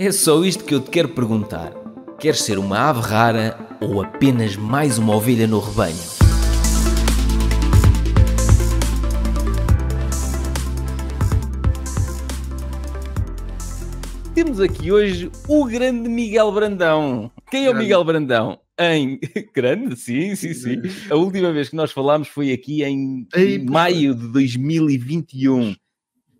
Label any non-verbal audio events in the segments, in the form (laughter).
É só isto que eu te quero perguntar. Queres ser uma ave rara ou apenas mais uma ovelha no rebanho? Temos aqui hoje o grande Miguel Brandão. Quem é o Miguel Brandão? em (laughs) grande, sim, sim, sim. A última vez que nós falámos foi aqui em Ei, maio de 2021,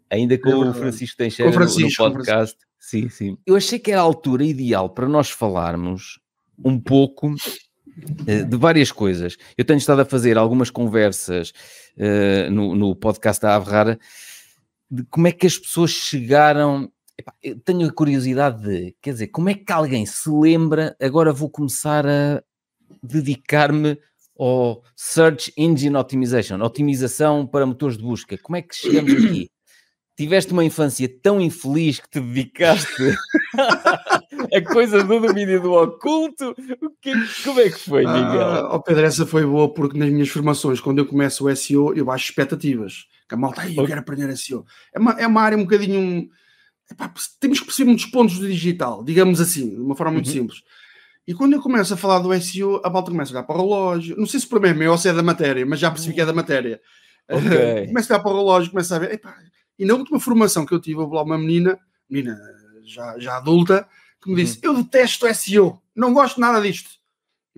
ainda com o Francisco Teixeira Francisco, no podcast. Sim, sim. Eu achei que era a altura ideal para nós falarmos um pouco uh, de várias coisas. Eu tenho estado a fazer algumas conversas uh, no, no, podcast da Ave Rara de como é que as pessoas chegaram. Epá, eu tenho a curiosidade de, quer dizer, como é que alguém se lembra, agora vou começar a dedicar-me ao Search Engine Optimization, otimização para motores de busca. Como é que chegamos aqui? tiveste uma infância tão infeliz que te dedicaste (laughs) a coisa do domínio do oculto? Que, como é que foi, ah, Miguel? Ah, oh Pedro, essa foi boa porque nas minhas formações, quando eu começo o SEO, eu baixo expectativas. Que a malta, eu quero aprender SEO. É uma, é uma área um bocadinho... Epá, temos que perceber muitos pontos do digital, digamos assim, de uma forma muito uhum. simples. E quando eu começo a falar do SEO, a malta começa a olhar para o relógio. Não sei se o problema é meu ou se é da matéria, mas já percebi que é da matéria. Okay. (laughs) começa a olhar para o relógio, começa a ver... Epá, e na última formação que eu tive, houve lá uma menina, menina já, já adulta, que me disse: uhum. Eu detesto SEO, não gosto nada disto.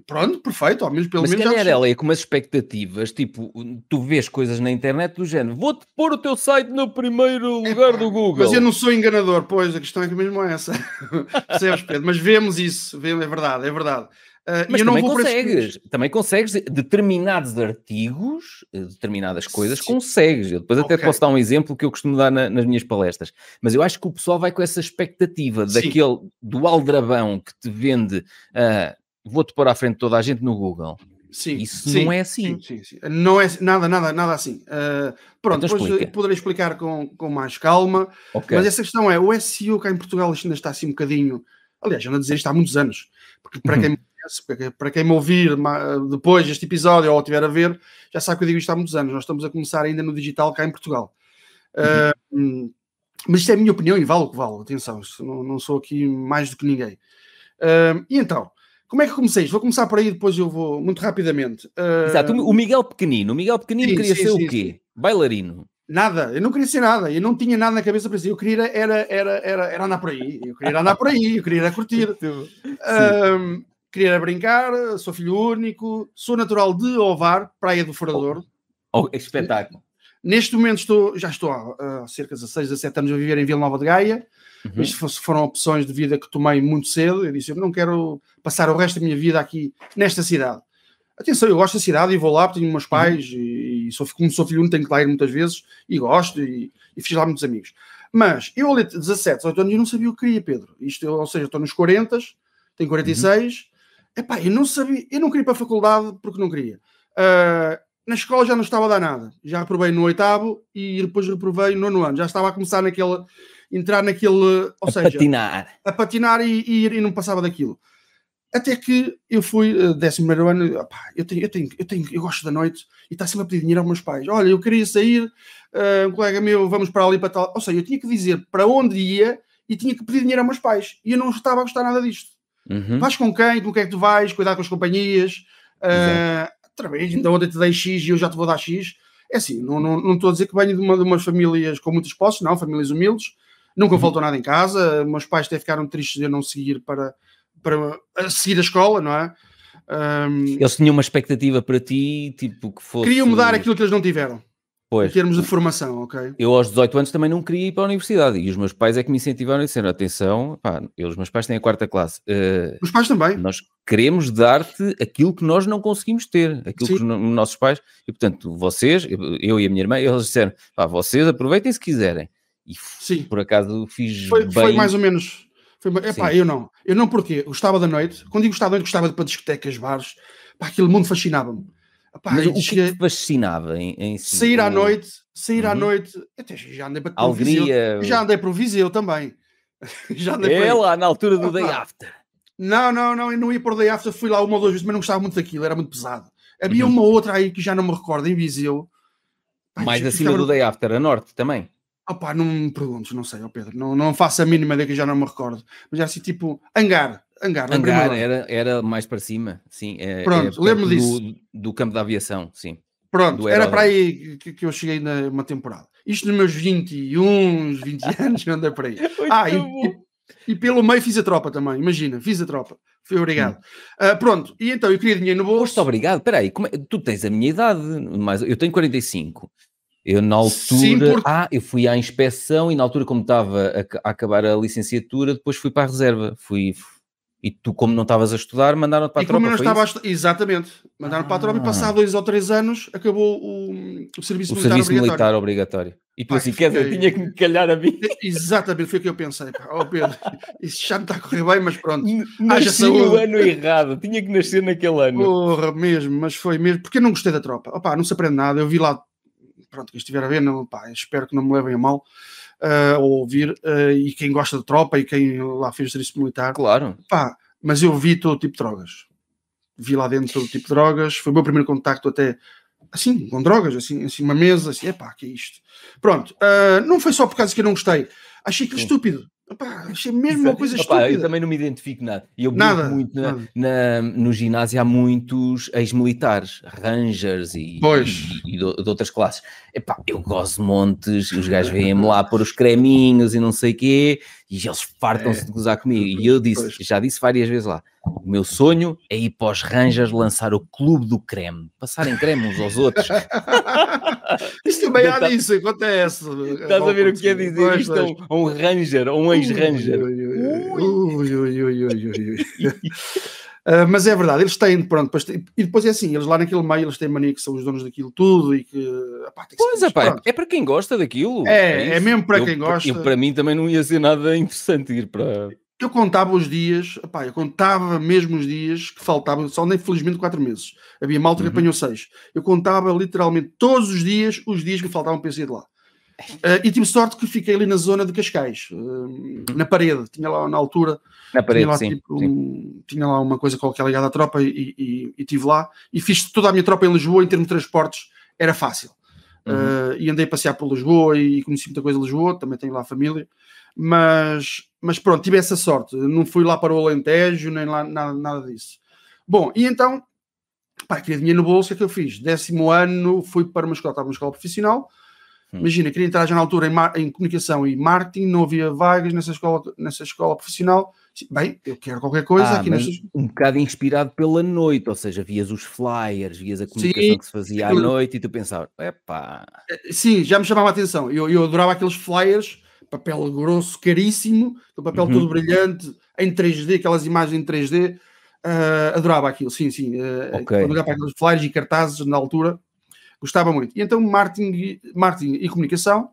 Pronto, perfeito, ao menos pelo Mas menos. Mas ela é com umas expectativas, tipo, tu vês coisas na internet do género, vou-te pôr o teu site no primeiro lugar é, do Google. Mas eu não sou enganador, pois, a questão é que mesmo é essa. (laughs) Pedro? Mas vemos isso, é verdade, é verdade. Uh, mas também consegues, também consegues determinados artigos, eh, determinadas coisas, Sim. consegues. Eu depois até okay. posso dar um exemplo que eu costumo dar na, nas minhas palestras. Mas eu acho que o pessoal vai com essa expectativa Sim. daquele do aldrabão que te vende uh, vou-te pôr à frente toda a gente no Google. Sim, Isso sim, não é assim. Sim, sim, não é nada, nada, nada assim. Uh, pronto, então depois eh, poderei explicar com, com mais calma. Okay. Mas essa questão é: o SEO cá em Portugal ainda está assim um bocadinho. Aliás, já não dizer isto há muitos anos, porque para uhum. quem para quem me ouvir depois deste episódio ou estiver a ver, já sabe que eu digo isto há muitos anos. Nós estamos a começar ainda no digital cá em Portugal. Uhum. Uh, mas isto é a minha opinião e vale o que vale. Atenção, não, não sou aqui mais do que ninguém. Uh, e então, como é que comecei? Vou começar por aí, depois eu vou muito rapidamente. Uh... Exato, o Miguel Pequenino. O Miguel Pequenino sim, queria sim, ser sim, o quê? Bailarino. Nada, eu não queria ser nada, eu não tinha nada na cabeça para isso. Eu queria era, era, era, era andar por aí, eu queria andar por aí, eu queria curtir. um, (laughs) querer a brincar, sou filho único, sou natural de Ovar, Praia do Forador. Oh, oh, espetáculo. Neste momento estou, já estou há, cerca de 16, 17 anos a viver em Vila Nova de Gaia. Uhum. Mas foram opções de vida que tomei muito cedo. Eu disse: eu não quero passar o resto da minha vida aqui nesta cidade. Atenção, eu gosto da cidade e vou lá, tenho meus uhum. pais uhum. e, e sou, como sou filho único, tenho que lá ir muitas vezes e gosto e, e fiz lá muitos amigos. Mas eu, ali 17, 18 anos, eu não sabia o que queria, Pedro. Isto, ou seja, estou nos 40, tenho 46. Uhum Epá, eu não sabia, eu não queria ir para a faculdade porque não queria. Uh, na escola já não estava a dar nada. Já reprovei no oitavo e depois reprovei no nono ano. Já estava a começar naquele, entrar naquele, ou a seja, patinar. a patinar e, e, e não passava daquilo. Até que eu fui, ah, décimo primeiro ano, opá, eu, tenho, eu, tenho, eu, tenho, eu gosto da noite e está sempre a pedir dinheiro aos meus pais. Olha, eu queria sair, uh, um colega meu, vamos para ali para tal. Ou seja, eu tinha que dizer para onde ia e tinha que pedir dinheiro aos meus pais. E eu não estava a gostar nada disto. Uhum. Vais com quem? Com quem é que tu vais? Cuidar com as companhias. Exato. Uh, ah, através, Então ontem te dei X e eu já te vou dar X. É assim, não, não, não estou a dizer que venho de, uma, de umas famílias com muitos posses, não, famílias humildes. Nunca uhum. faltou nada em casa. Meus pais até ficaram tristes de eu não seguir para, para seguir a escola, não é? Um, eles tinham uma expectativa para ti, tipo que fosse. Queriam mudar aquilo que eles não tiveram. Pois. Em termos de formação, ok? Eu aos 18 anos também não queria ir para a universidade e os meus pais é que me incentivaram e disseram: atenção, pá, os meus pais têm a quarta classe. Uh, os pais também. Nós queremos dar-te aquilo que nós não conseguimos ter, aquilo Sim. que os nossos pais. E portanto, vocês, eu e a minha irmã, eles disseram: pá, vocês aproveitem se quiserem. E Sim. por acaso fiz. Foi, bem... foi mais ou menos. Foi, epá, Sim. eu não. Eu não porque gostava da noite. Quando digo gostava da noite, gostava de para discotecas, bares. Pá, aquele mundo fascinava-me. Mas o é que cheguei... te fascinava em, em sair à noite, sair uhum. à noite, até já andei para Alegria. Viseu, já andei para o Viseu também. (laughs) já andei é para... lá na altura do day after. Não, não, não, eu não ia para o day after, fui lá uma ou duas vezes, mas não gostava muito daquilo, era muito pesado. Havia uhum. uma outra aí que já não me recordo, em Viseu. Mais acima estava... É do day after, a norte também. Opá, não me perguntes, não sei, oh Pedro, não, não faço a mínima ideia que já não me recordo. Mas era assim, tipo, hangar, Angar, Angar era, era mais para cima, sim. É, é Pronto, é, lembro do, disso. Do campo da aviação, sim. Pronto, era para aí que, que eu cheguei na uma temporada. Isto nos meus 21, 20 (laughs) anos, anda para aí. ah, e, e, e, pelo meio fiz a tropa também, imagina, fiz a tropa. Foi obrigado. Uh, pronto, e então eu queria dinheiro no bolso. Poxa, obrigado, espera aí, é? tu tens a minha idade, mas eu tenho 45. Eu na altura, Sim, porque... ah, eu fui à inspeção e na altura como estava a, a, acabar a licenciatura, depois fui para a reserva, fui, e tu, como não estavas a estudar, mandaram-te para a e tropa. Como não estava estu... Exatamente, mandaram ah. para a tropa e ah. passado dois ou três anos acabou o, o serviço, o militar, serviço obrigatório. militar obrigatório. E tu Ai, assim, quer dizer, tinha que me calhar a mim. (laughs) Exatamente, foi o que eu pensei. Pá. Oh Pedro, (laughs) isso já me está a correr bem, mas pronto. Nasci no ano errado, tinha que nascer naquele ano. Porra, mesmo, mas foi mesmo, porque eu não gostei da tropa. Opá, não se aprende nada, eu vi lá, pronto, quem estiver a ver, não, pá, espero que não me levem a mal uh, ouvir, uh, e quem gosta de tropa e quem lá fez serviço militar. Claro. Pá, mas eu vi todo tipo de drogas. Vi lá dentro todo tipo de drogas. Foi o meu primeiro contacto até assim, com drogas, assim, assim uma mesa, assim, epá, que é isto? Pronto, uh, não foi só por causa que eu não gostei. Achei que estúpido. Opa, achei mesmo uma coisa Opa, Eu também não me identifico nada. Eu nada, muito na, nada. Na, no ginásio há muitos ex-militares, rangers e, e, e de, de, outras classes. Epá, eu gosto de montes, os gajos vêm-me lá pôr os creminhos e não sei o quê. E eles fartam-se é. de gozar comigo. E eu disse, pois. já disse várias vezes lá: o meu sonho é ir para os Rangers lançar o clube do creme, passarem creme uns aos outros. Isto também há disso, acontece. Estás a ver o que é dizer isto a um Ranger, a um ex-Ranger. Ui, ui, ui, ui, ui, ui. Ah, mas é verdade, eles têm, pronto, depois, e depois é assim, eles lá naquele meio eles têm mania que são os donos daquilo tudo e que. Apá, que pois é, é para quem gosta daquilo. É, é, é mesmo para eu, quem gosta. Eu, para mim também não ia ser nada (laughs) interessante ir para. Eu contava os dias, apá, eu contava mesmo os dias que faltavam, só nem felizmente quatro meses. Havia malta que uhum. apanhou seis. Eu contava literalmente todos os dias os dias que faltavam para sair de lá. Uh, e tive sorte que fiquei ali na zona de Cascais, uh, na parede, tinha lá na altura. Na parede, tinha lá, sim, tipo, sim. Um, tinha lá uma coisa qualquer ligada à tropa e, e, e, tive lá. E fiz toda a minha tropa em Lisboa, em termos de transportes, era fácil. Uhum. Uh, e andei a passear por Lisboa e conheci muita coisa de Lisboa, também tenho lá família. Mas, mas pronto, tive essa sorte. Não fui lá para o Alentejo, nem lá nada, nada disso. Bom, e então, pá, queria dinheiro no bolso, o que é que eu fiz? Décimo ano, fui para uma escola, estava numa escola profissional Hum. Imagina, queria entrar já na altura em, em, comunicação e marketing, não havia vagas nessa escola, nessa escola profissional. Bem, eu quero qualquer coisa ah, aqui nestas... Um bocado inspirado pela noite, ou seja, vias os flyers, vias a comunicação sim, que se fazia à noite e tu pensavas, epá. Eh, eh, sim, já me chamava a atenção. Eu, eu adorava aqueles flyers, papel grosso, caríssimo, papel uhum. todo brilhante, em 3D, aquelas imagens em 3D. Uh, ah, adorava aquilo, sim, sim. Uh, okay. Quando olhava para aqueles flyers e cartazes na altura, Gostava muito. E então, marketing, marketing e comunicação,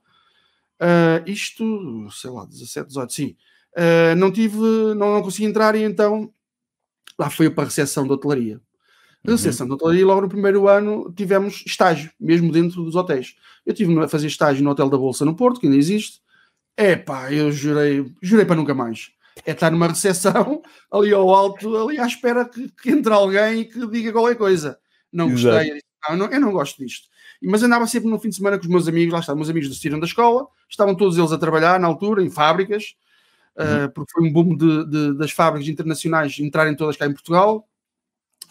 uh, isto, sei lá, 17, 18, sim. Uh, não tive, não, não consegui entrar e então lá foi para a recepção de hotelaria. Na uhum. recepção de hotelaria, logo no primeiro ano, tivemos estágio, mesmo dentro dos hotéis. Eu tive a fazer estágio no Hotel da Bolsa no Porto, que ainda existe. É pá, eu jurei, jurei para nunca mais. É estar numa recepção, (laughs) ali ao alto, ali à espera que, que entre alguém e que diga qualquer coisa. Não Exato. gostei. Ah, eu não, eu não gosto disto. Mas andava sempre no fim de semana com os meus amigos, lá estavam meus amigos desistiram da escola, estavam todos eles a trabalhar na altura, em fábricas, ah, uhum. uh, porque foi um boom de, de, das fábricas internacionais entrarem todas cá em Portugal,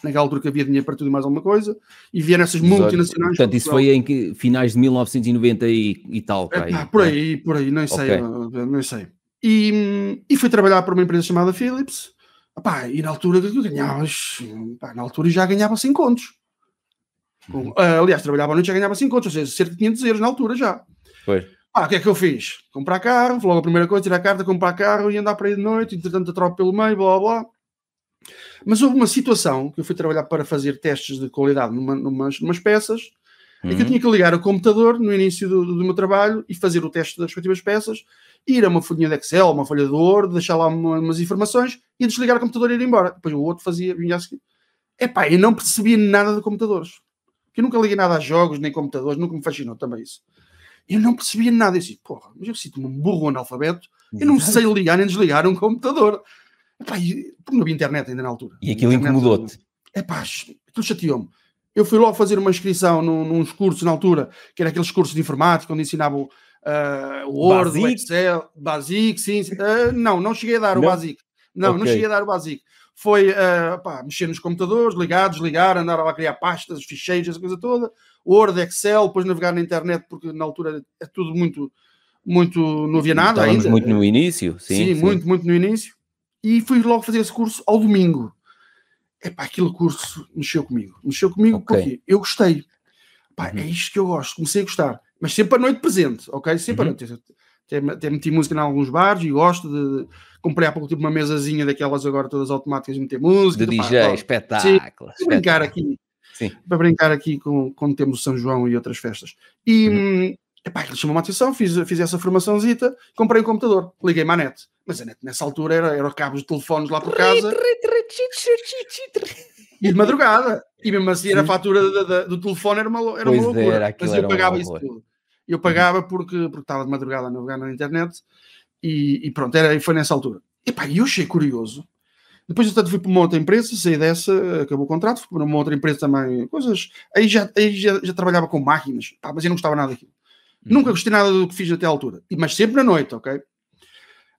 naquela altura que havia dinheiro para tudo e mais alguma coisa, e vieram essas Exato. multinacionais. Portanto, isso foi em que, finais de 1990 e, e tal. É, né? por aí, é? por aí, não sei, okay. não, não, sei. E, e fui trabalhar para uma empresa chamada Philips, Epá, e na altura ganhavas na altura já ganhava 100 contos. Com, eh, aliás, trabalhava à noite e ganhava 5 contos, ou seja, cerca de 500 euros na altura já. Pois. Ah, o que é que eu fiz? Comprar carro, logo a primeira coisa, tirar a carta, comprar carro e andar para aí de noite, entretanto a tropa pelo meio, blá blá. Mas houve uma situação que eu fui trabalhar para fazer testes de qualidade numa, numas, numas peças, uhum. que eu uhum. tinha que ligar o computador no início do, do meu trabalho e fazer o teste das respectivas peças, ir a uma folhinha de Excel, uma folha de Word, deixar lá uma, umas informações e desligar o computador e ir embora. Depois o outro fazia, vinha assim, é Epá, eu não percebia nada de computadores que eu nunca liguei nada a jogos, nem computadores, nunca me fascinou também isso. Eu não percebia nada. Eu disse, porra, mas eu sinto-me um burro analfabeto, eu não sei ligar nem desligar um computador. Epá, porque não havia internet ainda na altura. E aquilo incomodou-te? pá aquilo chateou-me. Eu fui logo fazer uma inscrição num, num cursos na altura, que era aqueles cursos de informática, onde ensinavam uh, ah, o Word, Basic? o Excel, Basic, sim. Uh, não, não cheguei a dar não? o Basic. Não, okay. não cheguei a dar o Basic foi uh, pá, mexer nos computadores, ligar, desligar, andar lá a criar pastas, ficheiros, essa coisa toda, Word, Excel, depois navegar na internet, porque na altura é tudo muito, muito, não havia nada Estávamos ainda. muito no início, sim, sim. Sim, muito, muito no início. E fui logo fazer esse curso ao domingo. É pá, aquele curso mexeu comigo. Mexeu comigo okay. porque eu gostei. Pá, é uhum. é isto que eu gosto, comecei a gostar. Mas sempre à noite presente, ok? Sempre uhum. à noite. Até, até meti música em alguns bares e gosto de, Comprei há pouco tempo uma mesazinha daquelas agora todas automáticas de meter música. De DJ, pá, espetáculo. Sim, brincar aqui. Sim. Para brincar aqui com, quando temos o São João e outras festas. E, uhum. Hum, epá, ele chamou-me a atenção, fiz, fiz essa formaçãozita, comprei um computador, liguei-me à net. Mas a net nessa altura era, era cabos de telefones lá por casa. e de madrugada. E mesmo assim era a fatura da, da, do telefone era uma, era uma loucura. Era, Mas eu pagava isso tudo. Eu pagava porque, porque estava de madrugada a navegar na internet e, e pronto, era, foi nessa altura. E pá, eu achei curioso. Depois, portanto, fui para uma outra empresa, saí dessa, acabou o contrato, fui para uma outra empresa também, coisas. Aí já, aí já, já trabalhava com máquinas, pá, mas eu não gostava nada daquilo. Uhum. Nunca gostei nada do que fiz até à altura, mas sempre na noite, ok?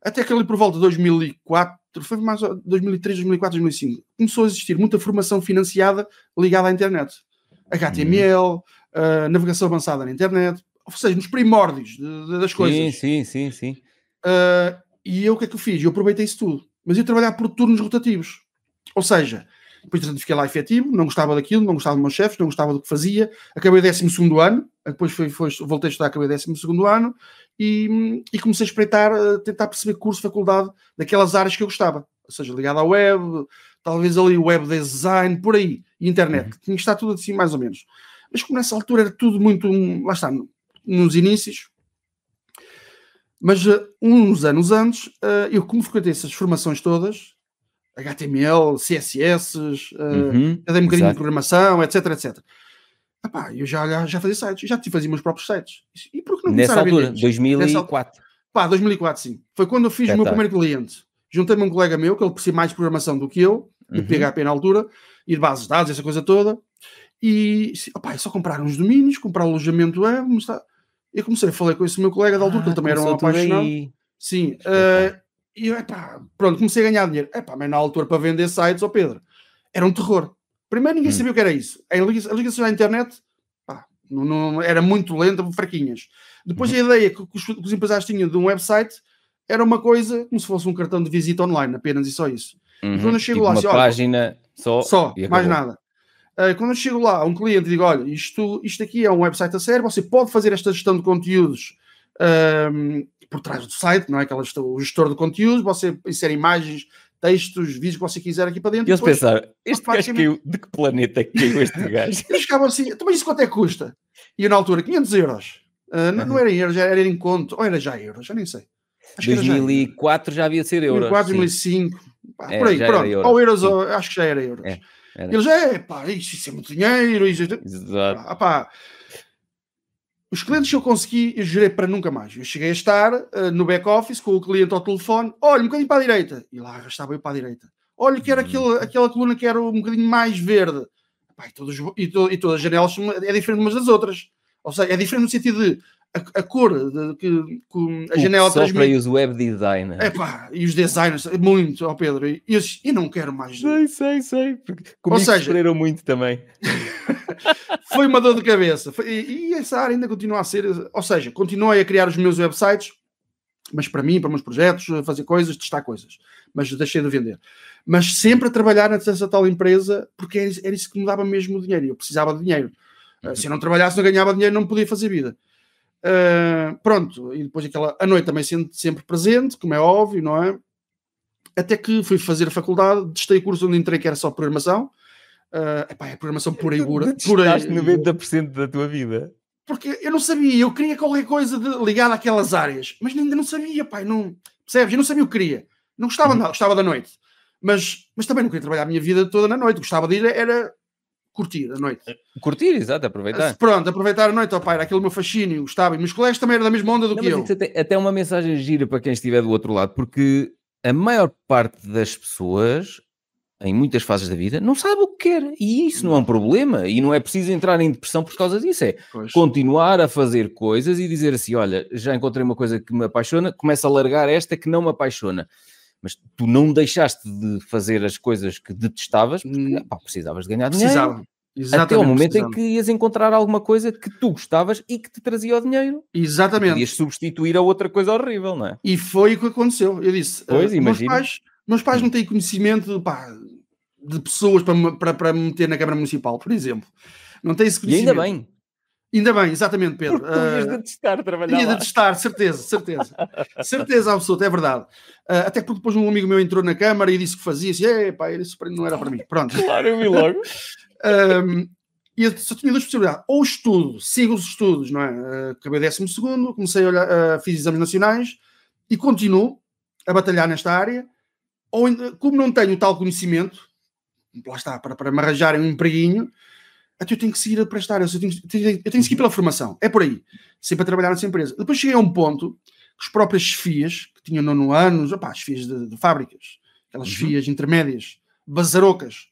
Até que ali por volta de 2004, foi mais 2003, 2004, 2005, começou a existir muita formação financiada ligada à internet. HTML, uhum. uh, navegação avançada na internet, ou seja, nos primórdios de, de, das coisas. Sim, sim, sim, sim. Uh, e eu o que é que eu fiz? Eu aproveitei isso tudo. Mas eu trabalhar por turnos rotativos. Ou seja, depois portanto, fiquei lá efetivo, não gostava daquilo, não gostava dos meus chefes, não gostava do que fazia. Acabei o 12 ano, depois foi, foi, voltei a estudar, acabei o 12 ano e, e, comecei a espreitar, a tentar perceber curso, faculdade, daquelas áreas que eu gostava. Ou seja, ligado à web, talvez ali web design, por aí, e internet. Uhum. Tinha que estar tudo assim, mais ou menos. Mas como nessa altura era tudo muito. Lá está, nos inícios, mas eh, uns anos antes, eh, eu como frequentei essas formações todas, HTML, CSS, até um bocadinho de programação, etc, etc. Epá, eu já, já fazia sites, já te fazia meus próprios sites. E por que não Nessa altura, 2004. Pá, 2004 sim. Foi quando eu fiz o meu primeiro cliente. Juntei-me a um colega meu, que ele precisa mais de programação do que eu, de uhum. PHP na altura, e de bases de dados, essa coisa toda. E, opá, é só comprar uns domínios, comprar o alojamento, é, está... E comecei a falar com esse meu colega da altura, ah, que ele ah, também era um apaixonado. Aí. Sim. Uh, e eu, epá, pronto, comecei a ganhar dinheiro. Epá, mas na altura para vender sites, ao oh Pedro, era um terror. Primeiro ninguém hum. sabia o que era isso. A ligação à internet pá, não, não, era muito lenta, fraquinhas. Depois hum. a ideia que, que, os, que os empresários tinham de um website era uma coisa como se fosse um cartão de visita online, apenas e só isso. Uhum. quando eu chego tipo lá, uma assim, página só, só mais nada. Eh, quando eu chego lá um cliente e digo: olha, isto, isto aqui é um website a sério, você pode fazer esta gestão de conteúdos um, ehm, por trás do site, não é? Aquela gestão, o gestor de conteúdos, você insere imagens, textos, vídeos que você quiser aqui para dentro. E eles pensaram: este gajo caiu, de que planeta é caiu este (laughs) gajo? eles ficavam assim: então, mas isso quanto é que custa? E eu, na altura, 500 euros. Uh, não, uhum. não era em euros, era em conto, ou era já euros, já nem sei. Acho 2004 já, já havia ser euros. 2004, 2005, é, por aí, pronto. Ou euros, ou, acho que já era euros. É. Era. Eles, é pá, isso, isso é muito dinheiro. Isso, Exato. Ah, pá. Os clientes que eu consegui, eu jurei para nunca mais. Eu cheguei a estar uh, no back-office com o cliente ao telefone, olha, um bocadinho para a direita. E lá arrastava eu para a direita. Olha, que uhum. aquele, aquela coluna que era um bocadinho mais verde. e, todos, e, to, e todas as janelas é diferente umas das outras. Ou seja, é diferente no sentido de a, a cor de, que, que a o janela transmite. e os web designers. Epá, e os designers, muito, ó Pedro. E, e não quero mais. Sei, sei, sei. Porque comigo Ou seja, sofreram muito também. (laughs) foi uma dor de cabeça. E, e essa área ainda continua a ser. Ou seja, continuei a criar os meus websites, mas para mim, para meus projetos, fazer coisas, testar coisas. Mas deixei de vender. Mas sempre a trabalhar nessa tal empresa, porque era, era isso que me dava mesmo o dinheiro. Eu precisava de dinheiro. Uhum. Se eu não trabalhasse, não ganhava dinheiro, não podia fazer vida. Uh, pronto, e depois aquela a noite também sendo sempre presente, como é óbvio, não é? Até que fui fazer a faculdade, testei o curso onde entrei que era só programação. Uh, epá, é programação pura e dura. Pura e... 90% da tua vida. Porque eu não sabia, eu queria qualquer coisa de, ligada àquelas áreas, mas ainda não sabia, pai, não percebes? Eu não sabia o que queria, não gostava uhum. nada, gostava da noite, mas, mas também não queria trabalhar a minha vida toda na noite, gostava de ir, era curtir a noite. Curtir, exato, aproveitar. Ah, pronto, aproveitar a noite, ó pai, era aquele meu fascínio, gostava. E meus colegas também eram da mesma onda do não, que eu. Até, até é uma mensagem gira para quem estiver do outro lado, porque a maior parte das pessoas, em muitas fases da vida, não sabe o que quer. E isso não é um problema. E não é preciso entrar em depressão por causa disso. É pois. continuar a fazer coisas e dizer assim: olha, já encontrei uma coisa que me apaixona, começa a largar esta que não me apaixona mas tu não deixaste de fazer as coisas que detestavas, porque hum. pá, precisavas de ganhar Precisava. dinheiro. Exatamente, até o momento precisava. em que ias encontrar alguma coisa que tu gostavas e que te trazia o dinheiro. Exatamente. Podias substituir a outra coisa horrível, não é? E foi o que aconteceu. Eu disse, ah, pois, uh, meus, pais, meus pais hum. não têm conhecimento pá, de pessoas para, para, para meter na Câmara Municipal, por exemplo. Não têm esse conhecimento. E ainda bem. Ainda bem, exatamente, Pedro. Porque tu ias ah, trabalhar ia de detestar, certeza, certeza. (laughs) certeza absoluta, é verdade. Uh, até porque depois um amigo meu entrou na Câmara e disse que fazia assim, epá, isso não era para mim. Pronto. claro, eu vi logo. um, (laughs) e só tinha duas possibilidades. Ou estudo, sigo os estudos, não é? Ah, acabei décimo segundo, comecei a olhar, uh, fiz exames nacionais e continuo a batalhar nesta área. Ou, como não tenho tal conhecimento, lá está, para, para me arranjarem um empreguinho, até então eu tenho que seguir para prestar eu tenho, eu tenho, eu tenho que seguir pela formação, é por aí, sempre a trabalhar nessa empresa. Depois cheguei a um ponto que as próprias chefias, que tinham nono anos, opá, as chefias de, de, fábricas, aquelas uhum. chefias intermédias, bazarocas,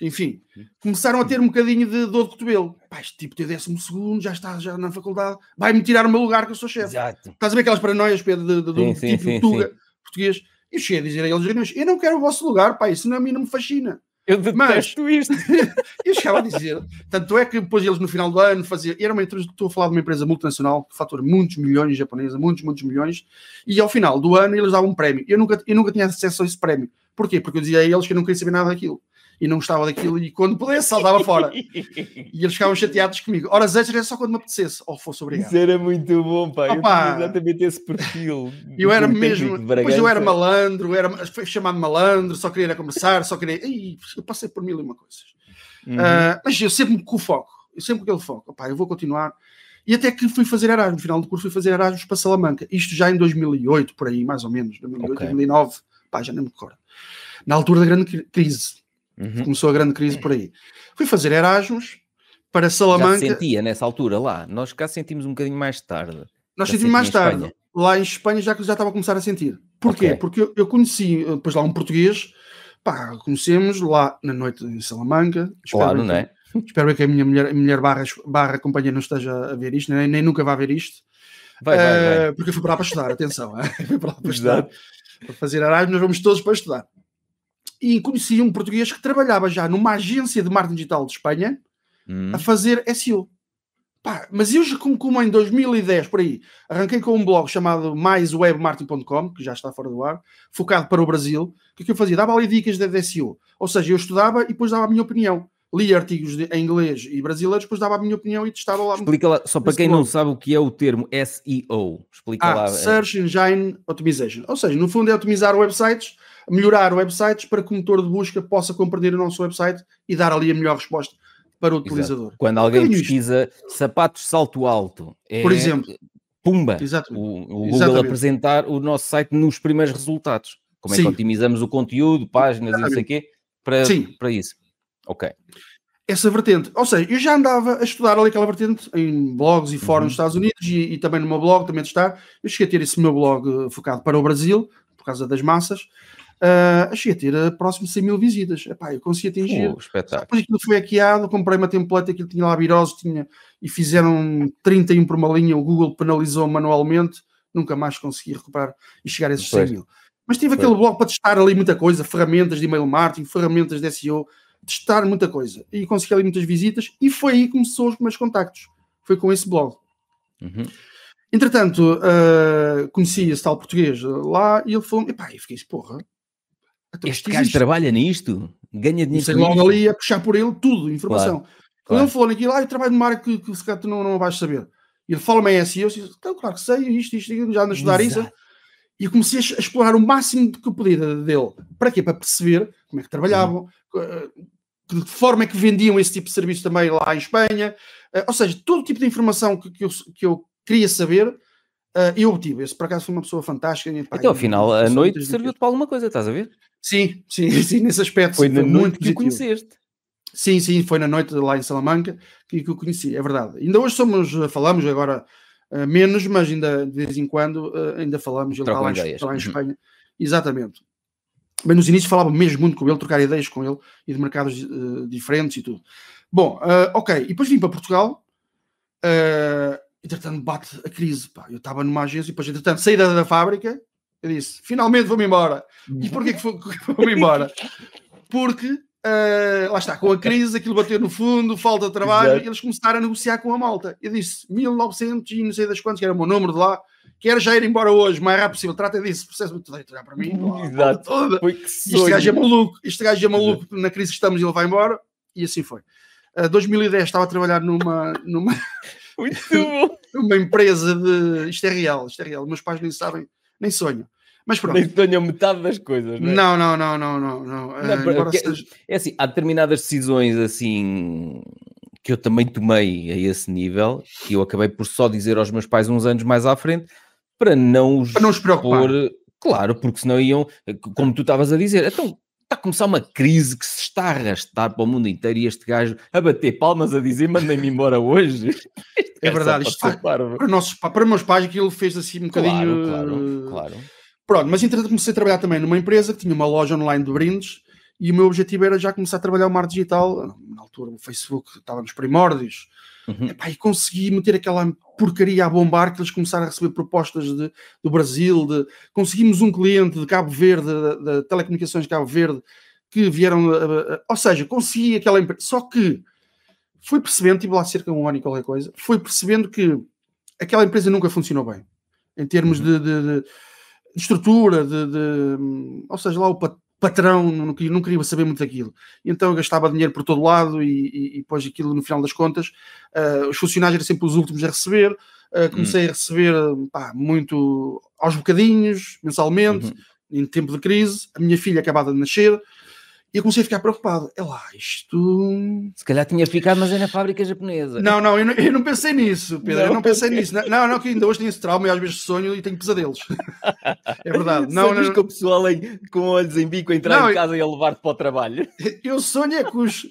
enfim, começaram a ter um bocadinho de dor de cotovelo. Pá, este tipo tem décimo segundo, já está já na faculdade, vai-me tirar o meu lugar que eu sou chefe. Exato. Estás a ver aquelas paranoias, Pedro, de, de, de sim, um sim, tipo sim, Tuga, português. E cheguei a dizer a eles, eu não quero o vosso lugar, pá, isso não, a mim não me fascina. Eu detesto Mas, isto. (laughs) eu chegava a dizer, tanto é que depois eles no final do ano faziam. Era uma empresa, estou a falar de uma empresa multinacional que fatura muitos milhões japonesa, muitos, muitos milhões, e ao final do ano eles davam um prémio. Eu nunca, eu nunca tinha acesso a esse prémio. Porquê? Porque eu dizia a eles que eu não queria saber nada daquilo e não gostava daquilo e quando pudesse saltava fora. (laughs) e eles ficavam chateados comigo. Horas extras era só quando me apetecesse, ou oh, fosse obrigado. Isso era muito bom, pá. Opa. Eu exatamente esse perfil. eu era mesmo, mas eu era malandro, era, foi chamado malandro, só queria começar só queria. Ei, eu passei por mil e uma coisas. Uhum. Uh, mas eu sempre com o foco, eu sempre com aquele foco, opá, eu vou continuar. E até que fui fazer Erasmus, no final do curso fui fazer Erasmus para Salamanca. Isto já em 2008, por aí, mais ou menos, 2008, okay. 2009, pá, já nem me recordo na altura da grande crise. Uhum. Começou a grande crise é. por aí. Fui fazer Erasmus para Salamanca. Já sentia nessa altura lá. Nós cá sentimos um bocadinho mais tarde. Nós sentimos mais tarde. Espanha. Lá em Espanha já, já estava a começar a sentir. Porquê? Okay. Porque eu, eu, conheci depois eh, lá um português. Pá, conhecemos lá na noite em Salamanca. Claro, não é? Espero que a minha mulher, a mulher barra, barra companhia não esteja a ver isto, nem, nem nunca vai ver isto. Vai, vai, eh, vai. porque eu fui para lá para estudar, atenção. Eh. (laughs) fui para lá para estudar. Para fazer Erasmus, nós vamos todos para estudar e conheci um português que trabalhava já numa agência de marketing digital de Espanha hum. a fazer SEO. Pá, mas eu já como, em 2010, por aí, arranquei com um blog chamado maiswebmarketing.com, que já está fora do ar, focado para o Brasil. O que, é que eu fazia? Dava ali dicas de SEO. Ou seja, eu estudava e depois dava a minha opinião. Lia artigos de, em inglês e brasileiros, depois dava a minha opinião e testava lá. Explica lá, só para quem blog. não sabe o que é o termo SEO. Explica ah, lá. É. Search Engine Optimization. Ou seja, no fundo é otimizar websites melhorar websites para que o motor de busca possa compreender o nosso website e dar ali a melhor resposta para o Exato. utilizador. Quando é alguém é pesquisa isto. sapatos salto alto, é... por exemplo, pumba, Exato. o, o Google apresentar o nosso site nos primeiros resultados. Como Sim. é que otimizamos o conteúdo, páginas Exatamente. e não sei o quê, para, Sim. para isso. Ok. Essa vertente, ou seja, eu já andava a estudar ali aquela vertente em blogs e uhum. fóruns uhum. nos Estados Unidos e, e, também no meu blog, também está. Eu cheguei a ter esse meu blog eh, focado para o Brasil, por causa das massas, uh, ah, cheguei a ter ah, próximo de 100 mil visitas. Epá, eu consegui atingir. Uh, espetáculo. Depois aquilo foi hackeado, comprei uma template, aquilo tinha lá virose, tinha, e fizeram 31 por uma linha, o Google penalizou manualmente, nunca mais consegui recuperar e chegar a esses 100 mil. Mas tive foi. aquele blog para testar ali muita coisa, ferramentas de e-mail marketing, ferramentas de SEO, testar muita coisa. E consegui ali muitas visitas, e foi aí que começou os meus contactos. Foi com esse blog. Uhum. Entretanto, uh, conheci esse tal português lá e ele falou-me: epá, eu fiquei porra, então, este gajo trabalha nisto, ganha dinheiro. Sei logo ali a puxar por ele tudo, informação. Claro, Quando claro. ele falou naquilo, ah, eu trabalho numa área que, que se calhar tu não, não vais saber. E ele fala-me assim, eu disse, então, claro que sei, isto, isto, isto já ando a estudar isso. E comecei a explorar o máximo que eu podia dele. Para quê? Para perceber como é que trabalhavam, eh, de que forma é que vendiam esse tipo de serviço também lá em Espanha. Eh, ou seja, todo tipo de informação que, que, eu, que eu queria saber, Uh, eu tive, tipo, esse por acaso foi uma pessoa fantástica. E, ao então, final a noite serviu-te para alguma coisa, estás a ver? Sim, sim, (laughs) sim, nesse aspecto. Foi, na foi noite que o conheceste. Sim, sim, foi na noite lá em Salamanca que, que o conheci, é verdade. Ainda hoje somos, eh, falamos agora uh, menos, mas ainda de vez em quando uh, ainda falamos. Ele está lá, em, está lá, em, uhum. Espanha. Uhum. Exatamente. Bem, nos inícios falava mesmo muito com ele, trocar ideias com ele e de mercados diferentes e tudo. Bom, ok, e depois vim para Portugal. Uh, Entretanto, bate a crise. Pá. Eu estava numa agência e depois, entretanto, saída da fábrica, eu disse: finalmente vou-me embora. E uhum. porquê que vou-me (laughs) embora? Porque, uh, lá está, com a crise, aquilo bater no fundo, falta de trabalho, Exato. e eles começaram a negociar com a malta. Eu disse: 1900 e não sei das quantas, que era o meu número de lá, quero já ir embora hoje, o mais rápido possível. Trata disso, processo muito de olhar para mim. Uhum, exato. Toda. Foi que sonho. este gajo é maluco, este gajo é maluco, Exato. na crise que estamos, ele vai embora, e assim foi. Uh, eh, 2010 estava a trabalhar numa. numa muito (laughs) bom. uma empresa de. Isto é real, isto é real. Meus pais nem sabem, nem sonham. Mas pronto. Nem sonham metade das coisas, não é? Não, não, não, não, não. não. Ah, seja... É assim, há determinadas decisões assim que eu também tomei a esse nível que eu acabei por só dizer aos meus pais uns anos mais à frente para não os, para não os preocupar. claro, porque senão iam, como tu estavas a dizer, então está a começar uma crise que se está a arrastar para o mundo inteiro e este gajo a bater palmas a dizer mandem-me embora hoje. (laughs) é verdade, isto é para, para, nossos, para meus pais aquilo fez assim um claro, bocadinho. Claro, eh, claro. Pronto, mas entretanto comecei a trabalhar também numa empresa que tinha uma loja online de brindes e o meu objetivo era já começar a trabalhar o mar digital. Na altura o Facebook estava nos primórdios uhum. Epá, e consegui meter aquela porcaria a bombar que eles começaram a receber propostas de, do Brasil, de, conseguimos um cliente de Cabo Verde, da Telecomunicações de Cabo Verde, que vieram, a, a, ou seja, consegui aquela empresa, só que fui percebendo, tive lá cerca de um ano e qualquer coisa, fui percebendo que aquela empresa nunca funcionou bem, em termos uhum. de, de, de, estrutura, de, ou seja, lá o patrão, não, não queria saber muito daquilo. E então eu gastava dinheiro por todo lado e, e, e depois aquilo, no final das contas, uh, os funcionários eram sempre os últimos a receber. Uh, comecei uhum. a receber pá, muito aos bocadinhos, mensalmente, uhum. em tempo de crise. A minha filha acabava de nascer e eu comecei a ficar preocupado. É lá, ah, isto. Se calhar tinha ficado, mas é na fábrica japonesa. Não, não, eu não, eu não pensei nisso, Pedro. Não. Eu não pensei nisso. Não, não, que ainda hoje tenho esse trauma e às vezes sonho e tenho pesadelos. (laughs) É verdade. Não, não, não, que o pessoal em, com olhos em bico a entrar não, em casa e a levar-te para o trabalho. Eu sonho é com os,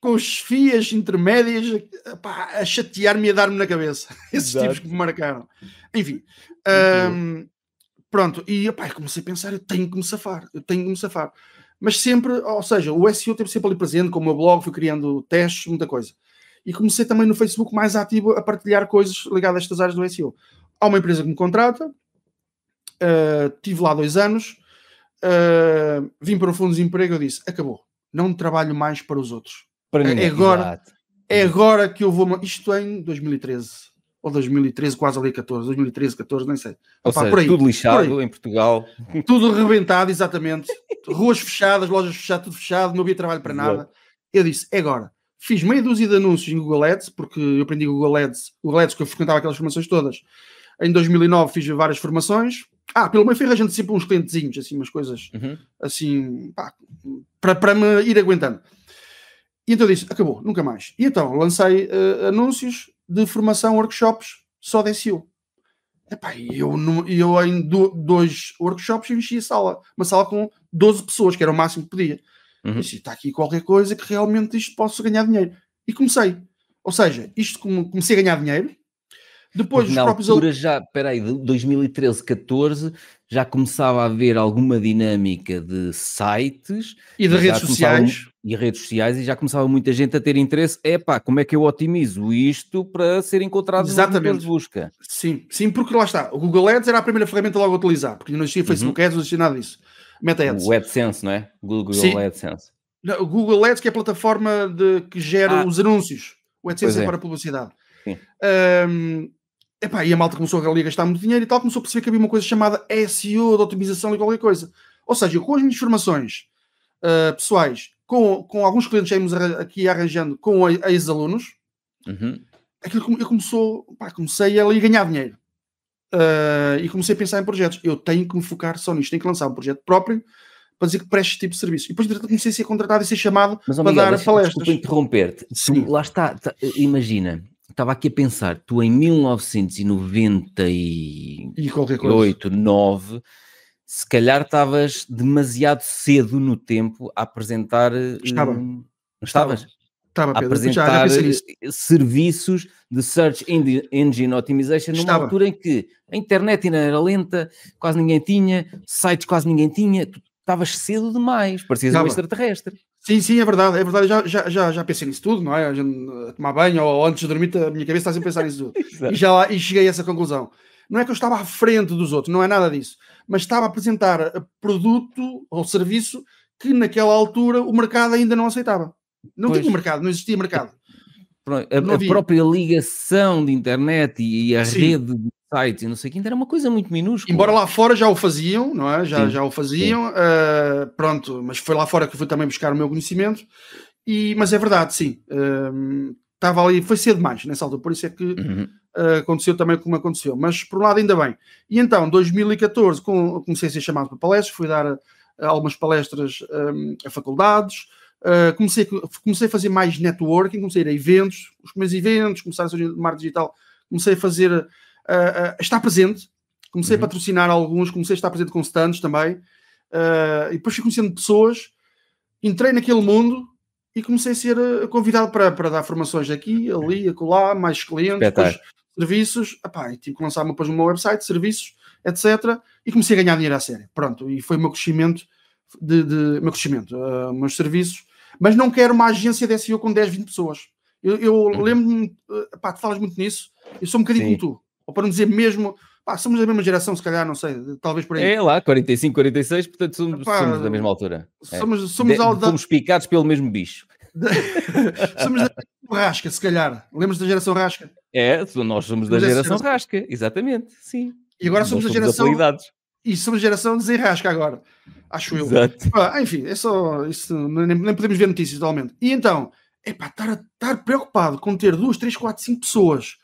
com os fias intermédias pá, a chatear-me e a dar-me na cabeça. (laughs) Esses Exato. tipos que me marcaram. Enfim. Hum, pronto, e opá, comecei a pensar: eu tenho que me safar, eu tenho que me safar mas sempre, ou seja, o SEO teve sempre ali presente, com o meu blog, fui criando testes, muita coisa. E comecei também no Facebook mais ativo a partilhar coisas ligadas a estas áreas do SEO. Há uma empresa que me contrata, uh, tive lá dois anos, uh, vim para o Fundo de Desemprego e disse: acabou, não trabalho mais para os outros. Para é, mim, é agora, é agora que eu vou. Isto em 2013 ou 2013, quase ali 14, 2013, 14, nem sei. Ou Opa, seja, por aí, tudo lixado por aí. em Portugal. Tudo arrebentado, exatamente. Ruas fechadas, lojas fechadas, tudo fechado, não havia trabalho para nada. Exato. Eu disse, é agora. Fiz meia dúzia de anúncios em Google Ads, porque eu aprendi Google Ads, Google Ads que eu frequentava aquelas formações todas. Em 2009 fiz várias formações. Ah, pelo meio fui gente sempre uns clientezinhos, assim, umas coisas, uhum. assim, pá, para, para me ir aguentando. E então disse, acabou, nunca mais. E então lancei uh, anúncios de formação, workshops só de SEO. Epá, eu, eu em dois workshops enchi a sala, uma sala com 12 pessoas, que era o máximo que podia. Uhum. Disse, está aqui qualquer coisa que realmente isto possa ganhar dinheiro. E comecei. Ou seja, isto comecei a ganhar dinheiro, depois os próprios. Altura já, peraí, 2013, 14, já começava a haver alguma dinâmica de sites e de redes sociais. E redes sociais, e já começava muita gente a ter interesse. É como é que eu otimizo isto para ser encontrado Exatamente. de busca? Sim, sim, porque lá está. O Google Ads era a primeira ferramenta logo a utilizar, porque não existia uhum. Facebook uhum. Ads, não existia nada disso. Meta Ads. O AdSense, não é? Google sim. AdSense. O Google Ads, que é a plataforma de, que gera ah. os anúncios. O AdSense é. é para a publicidade. Sim. Um, Epá, e a malta começou ali a gastar muito dinheiro e tal, começou a perceber que havia uma coisa chamada SEO de otimização e qualquer coisa. Ou seja, eu, com as minhas formações uh, pessoais, com, com alguns clientes que íamos aqui arranjando com ex-alunos, uhum. aquilo eu começou, pá, comecei ali a ganhar dinheiro. Uh, e comecei a pensar em projetos. Eu tenho que me focar só nisto, tenho que lançar um projeto próprio para dizer que preste este tipo de serviço. E depois de comecei a ser contratado e ser chamado Mas, para Miguel, dar palestras. Desculpa interromper-te. Lá está, tá, imagina, estava aqui a pensar, tu em 1998, 9, se calhar estavas demasiado cedo no tempo a apresentar. Eh, estava. Não estavas? Estava, Pedro. A apresentar já, eh, serviços de Search Engine Optimization numa estava. altura em que a internet ainda era lenta, quase ninguém tinha, sites quase ninguém tinha, tu estavas cedo demais, parecias estava. um extraterrestre. Sim, sim, é verdade, é verdade. Já, já, já, já pensei nisso tudo, não é? Já, eh, tomar banho ou antes de dormir, a minha cabeça está sempre a pensar nisso tudo. (laughs) e já lá, e cheguei a essa conclusão. Não é que eu estava à frente dos outros, não é nada disso, mas estava a apresentar eh, produto ou serviço que naquela altura o mercado ainda não aceitava. Não pois. tinha mercado, não existia mercado. A, a própria ligação de internet e, e a Sim. rede de site e não sei o que, era uma coisa muito minúscula. Embora lá fora já o faziam, não é? Já, já o faziam, uh, pronto, mas foi lá fora que eu fui também buscar o meu conhecimento, e, mas é verdade, sim. Uh, estava ali, foi cedo demais nessa altura, por isso é que uhum. uh, aconteceu também como aconteceu. Mas por um lado, ainda bem. E então, 2014, com, comecei a ser chamado para palestras, fui dar eh, algumas palestras um, ehm, a faculdades, uh, comecei, comecei a fazer mais networking, comecei a ir a eventos, os primeiros eventos, começar a surgir o marketing digital, comecei a fazer uh, ah, ah, estar presente. Comecei uhum. a patrocinar alguns, comecei a estar presente com stands também. Ah, e depois fui conhecendo pessoas, entrei naquele mundo e comecei a ser convidado para, para dar formações aqui, ali, acolá, mais clientes, depois, serviços. Epá, tive que lançar depois no meu website, serviços, etc. E comecei a ganhar dinheiro a sério. Pronto, e foi o meu crescimento, de, de meu crescimento, uh, meus serviços. Mas não quero uma agência de SEO com 10, 20 pessoas. Eu, eu uhum. lembro-me, pá, tu falas muito nisso, eu sou um bocadinho Sim. como tu ou para não dizer mesmo, pá, somos da mesma geração, se calhar, não sei, talvez por aí. É lá, 45, 46, portanto somos, somos da mesma altura. Somos, é. somos, de, picados pelo mesmo bicho. (laughs) somos da geração Rasca, se calhar. Lembras da geração Rasca? É, nós somos da geração, geração Rasca, exatamente, sim. E agora somos, somos a geração. E somos a geração desenrasca agora, acho eu. Exato. Ah, enfim, é só isso, nem, nem, podemos ver notícias atualmente E então, é para estar, estar preocupado com ter duas, três, quatro, cinco pessoas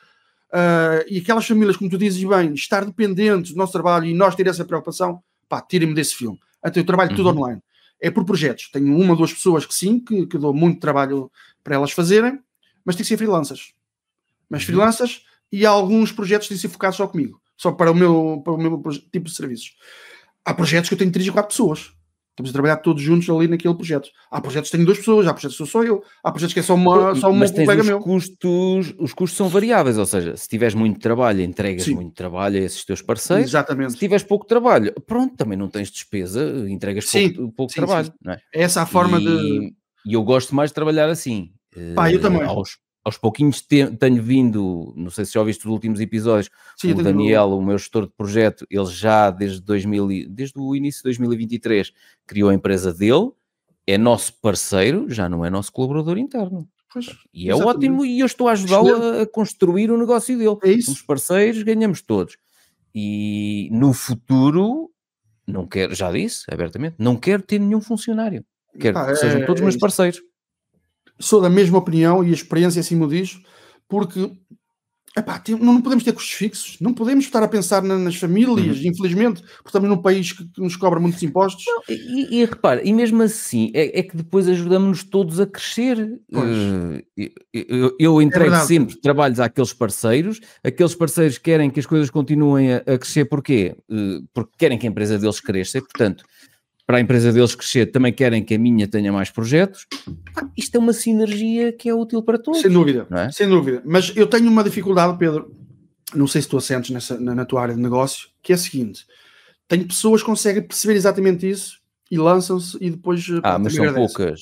Uh, e aquelas famílias, como tu dizes bem, estar dependentes do nosso trabalho e nós ter essa preocupação, pá, tirem-me desse filme. Até eu trabalho uhum. tudo online. É por projetos. Tenho uma ou duas pessoas que sim, que, que dou muito trabalho para elas fazerem, mas tem que ser freelancers. Mas uhum. freelancers e alguns projetos têm que ser focados só comigo, só para o meu, para o meu tipo de serviços. Há projetos que eu tenho 3 e 4 pessoas. Estamos a trabalhar todos juntos ali naquele projeto. Há projetos que têm duas pessoas, há projetos que sou só eu, há projetos que é só uma, só uma colega os meu. Custos, os custos são variáveis, ou seja, se tiveres muito trabalho, entregas Sim. muito trabalho a esses teus parceiros. Exatamente. Se tiveres pouco trabalho, pronto, também não tens despesa, entregas sim. pouco, pouco sim, trabalho. Sim. É? Essa é a forma e, de. E eu gosto mais de trabalhar assim. Pá, eu eh, também. Aos, aos pouquinhos te, tenho vindo, não sei se já ouviste os últimos episódios, Sim, o Daniel, o meu gestor de projeto, ele já desde, 2000, desde o início de 2023 criou a empresa dele, é nosso parceiro, já não é nosso colaborador interno. Pois, e é exatamente. ótimo, e eu estou a ajudá-lo a construir o negócio dele. É isso. Os parceiros, ganhamos todos. E no futuro, não quero, já disse abertamente, não quero ter nenhum funcionário. Quero ah, que sejam é, todos é meus parceiros sou da mesma opinião e a experiência acima diz, porque epá, não podemos ter custos fixos, não podemos estar a pensar nas famílias, uhum. infelizmente, porque estamos num país que nos cobra muitos impostos. Não, e, e e mesmo assim, é, é que depois ajudamos-nos todos a crescer. Uh, eu, eu entrego é sempre trabalhos àqueles parceiros, aqueles parceiros querem que as coisas continuem a, a crescer, porquê? Uh, porque querem que a empresa deles cresça, e, portanto para a empresa deles crescer, também querem que a minha tenha mais projetos. Ah, isto é uma sinergia que é útil para todos. Sem dúvida, é? sem dúvida. Mas eu tenho uma dificuldade, Pedro, não sei se tu assentes nessa, na, na tua área de negócio, que é a seguinte: tenho pessoas que conseguem perceber exatamente isso e lançam-se e depois. Ah, mas são agradecem. poucas.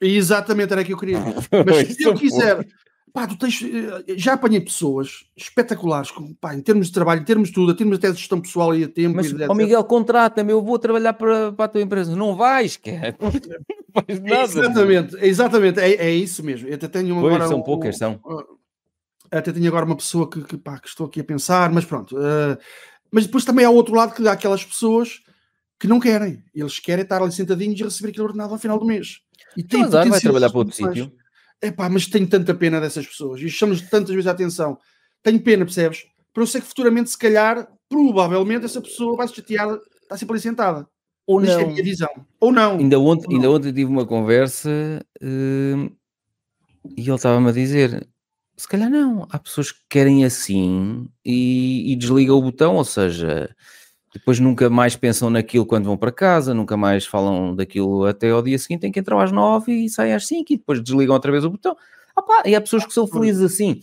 Exatamente, era que eu queria. (laughs) Mas se eu quiser, Pá, tu tens, eh, já apanhei pessoas espetaculares, pá, em termos de trabalho, em termos de tudo, em termos até de gestão pessoal e a tempo. Mas, e, ó, Miguel, contrata-me, eu vou trabalhar para, para a tua empresa. Não vais, quer é, (laughs) Não nada. Exatamente, exatamente, é, é isso mesmo. Eu até tenho uma agora, são poucas, são. Até tenho agora uma pessoa que, que, pá, que estou aqui a pensar, mas pronto. Uh, mas depois também há outro lado que há aquelas pessoas que não querem. Eles querem estar ali sentadinhos e receber aquele ordenado ao final do mês. E tem então, que vai trabalhar para outro sítio. Epá, mas tenho tanta pena dessas pessoas e chamo-lhes tantas vezes a atenção. Tenho pena, percebes? Para eu sei que futuramente, se calhar, provavelmente, essa pessoa vai se chatear, está sempre ali sentada. Ou Isto não. é a minha visão. Ou não. Ainda ontem, Ainda ontem tive uma conversa uh, e ele estava-me a dizer: se calhar não, há pessoas que querem assim e, e desliga o botão, ou seja, depois nunca mais pensam naquilo quando vão para casa, nunca mais falam daquilo até ao dia seguinte, tem que entrar às nove e saem às cinco e depois desligam outra vez o botão. e há pessoas que são felizes assim.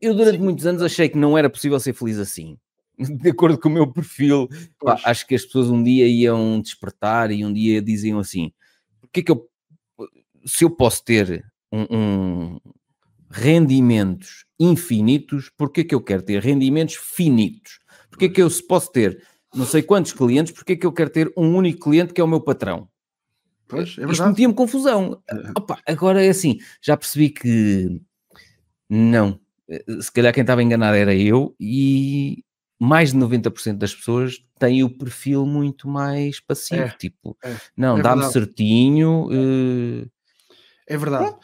Eu durante Sim. muitos anos achei que não era possível ser feliz assim. (laughs) De acordo com o meu perfil, pá, acho que as pessoas um dia iam despertar e um dia diziam assim: porque é que eu se eu posso ter um, um rendimentos infinitos, porque é que eu quero ter rendimentos finitos? Porque é que eu se posso ter não sei quantos clientes, porque é que eu quero ter um único cliente que é o meu patrão? Pois, é Isto metia-me confusão. É. Opa, agora é assim, já percebi que não. Eh, se calhar quem estava enganado era eu e mais de 90% das pessoas têm o perfil muito mais passivo. É. Tipo, é, não, é dá-me certinho. Uh... É verdade.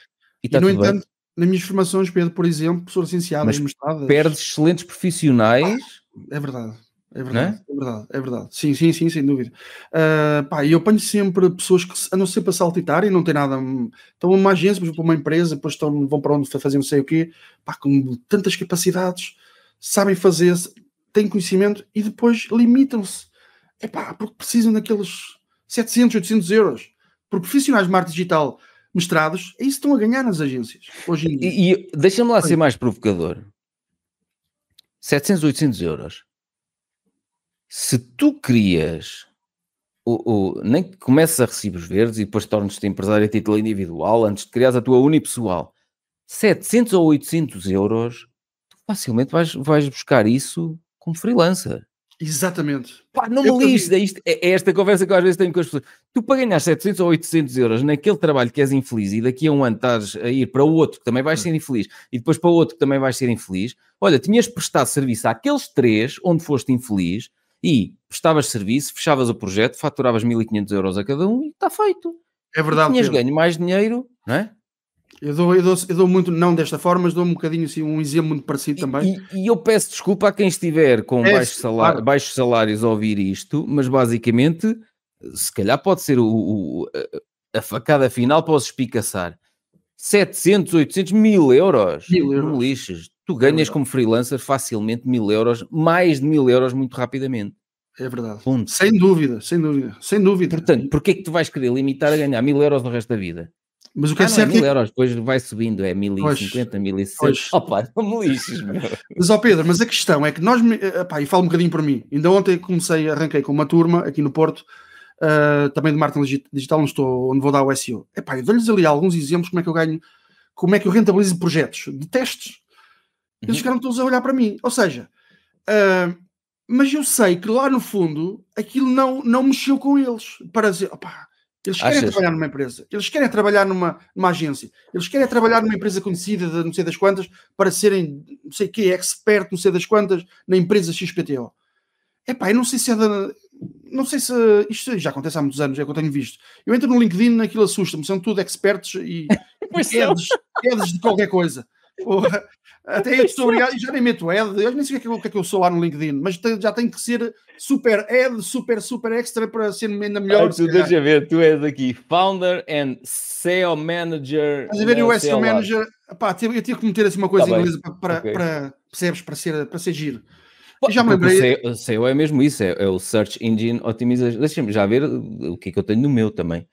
E, tá e no entanto, bem. nas minhas formações, Pedro, por exemplo, pessoas licenciadas, Mas Perdes excelentes profissionais... Ah, é verdade é verdade, é? é? verdade, é verdade. Sim, sim, sim, sem dúvida. Uh, pá, eu apanho sempre pessoas que andam sempre a saltitar e não tem nada. Hum, estão numa agência, por exemplo, uma empresa, depois estão, vão para onde fazer não sei o quê, pá, com tantas capacidades, sabem fazer, têm conhecimento e depois limitam-se. É pá, porque precisam daqueles 700, 800 euros. Por profissionais de marketing digital mestrados, é isso que estão a ganhar nas agências hoje em dia. E, e deixa-me lá Olha. ser mais provocador. 700, 800 euros se tu crias o nem que comeces a recibos verdes e depois tornes-te empresário a título individual antes de criares a tua unipessoal, 700 ou 800 euros, tu facilmente vais, vais buscar isso como freelancer. Exatamente. Pá, não me lixe, é isto, é, é esta conversa que eu às vezes tenho com as pessoas. Tu para ganhar 700 ou 800 euros naquele trabalho que és infeliz e daqui a um ano estás a ir para o outro que também vais ser infeliz e depois para o outro que também vais ser infeliz, olha, tinhas prestado serviço àqueles três onde foste infeliz, e prestavas serviço, fechavas o projeto, faturavas 1.500 euros a cada um e está feito. É verdade. Tinhas ganho mais dinheiro, não é? Eu dou, eu, dou, eu dou, muito, não desta forma, mas dou um bocadinho assim, um exemplo muito parecido também. E, e, eu peço desculpa a quem estiver com é, baixos, salário, claro. baixos salários a ouvir isto, mas basicamente, se calhar pode ser o, o a facada final para os espicaçar. 700, 800, mil euros. Mil euros. lixos tu ganhas é como freelancer facilmente mil euros, mais de mil euros muito rapidamente. É verdade. Ponto. Sem dúvida, sem dúvida, sem dúvida. Portanto, porquê é que tu vais querer limitar a ganhar mil euros no resto da vida? Mas o que ah, é, é certo é mil que... euros, depois vai subindo, é 1050, 1060. (laughs) Opa, não me lixes, Mas, ó Pedro, mas a questão é que nós, eh, e falo um bocadinho por mim, ainda ontem comecei, arranquei com uma turma aqui no Porto, uh, também de marketing digital, estou, onde vou dar o SEO. Epá, eu dou-lhes ali alguns exemplos como é que eu ganho, como é que eu rentabilizo projetos de testes. Uhum. Eles ficaram todos a olhar para mim. Ou seja, uh, mas eu sei que lá no fundo aquilo não, não mexeu com eles para dizer, opá, eles querem Achas? trabalhar numa empresa, eles querem trabalhar numa, numa agência, eles querem trabalhar numa empresa conhecida de não sei das quantas para serem, não sei o quê, expert, não sei das quantas, na empresa XPTO. Epá, eu não sei se é da, Não sei se. Isto já acontece há muitos anos, é que eu tenho visto. Eu entro no LinkedIn, aquilo assusta-me, são tudo experts e, (laughs) e de qualquer coisa. Porra, (laughs) é até eu sou obrigado, já nem meto Ed, eu nem sei o que, é, que, eu é sou lá no LinkedIn, mas já tem que ser super Ed, super, super extra para ser ainda melhor. Ah, tu deixa ver, tu és aqui Founder and SEO Manager. Estás a ver, o SEO Manager, pá, eu tinha que meter assim uma coisa tá inglês para, para, okay. para, percebes, para ser, para ser giro. já me lembrei. O SEO é mesmo isso, é, é o Search Engine Optimization. Deixa-me já ver o que é que eu tenho no meu também.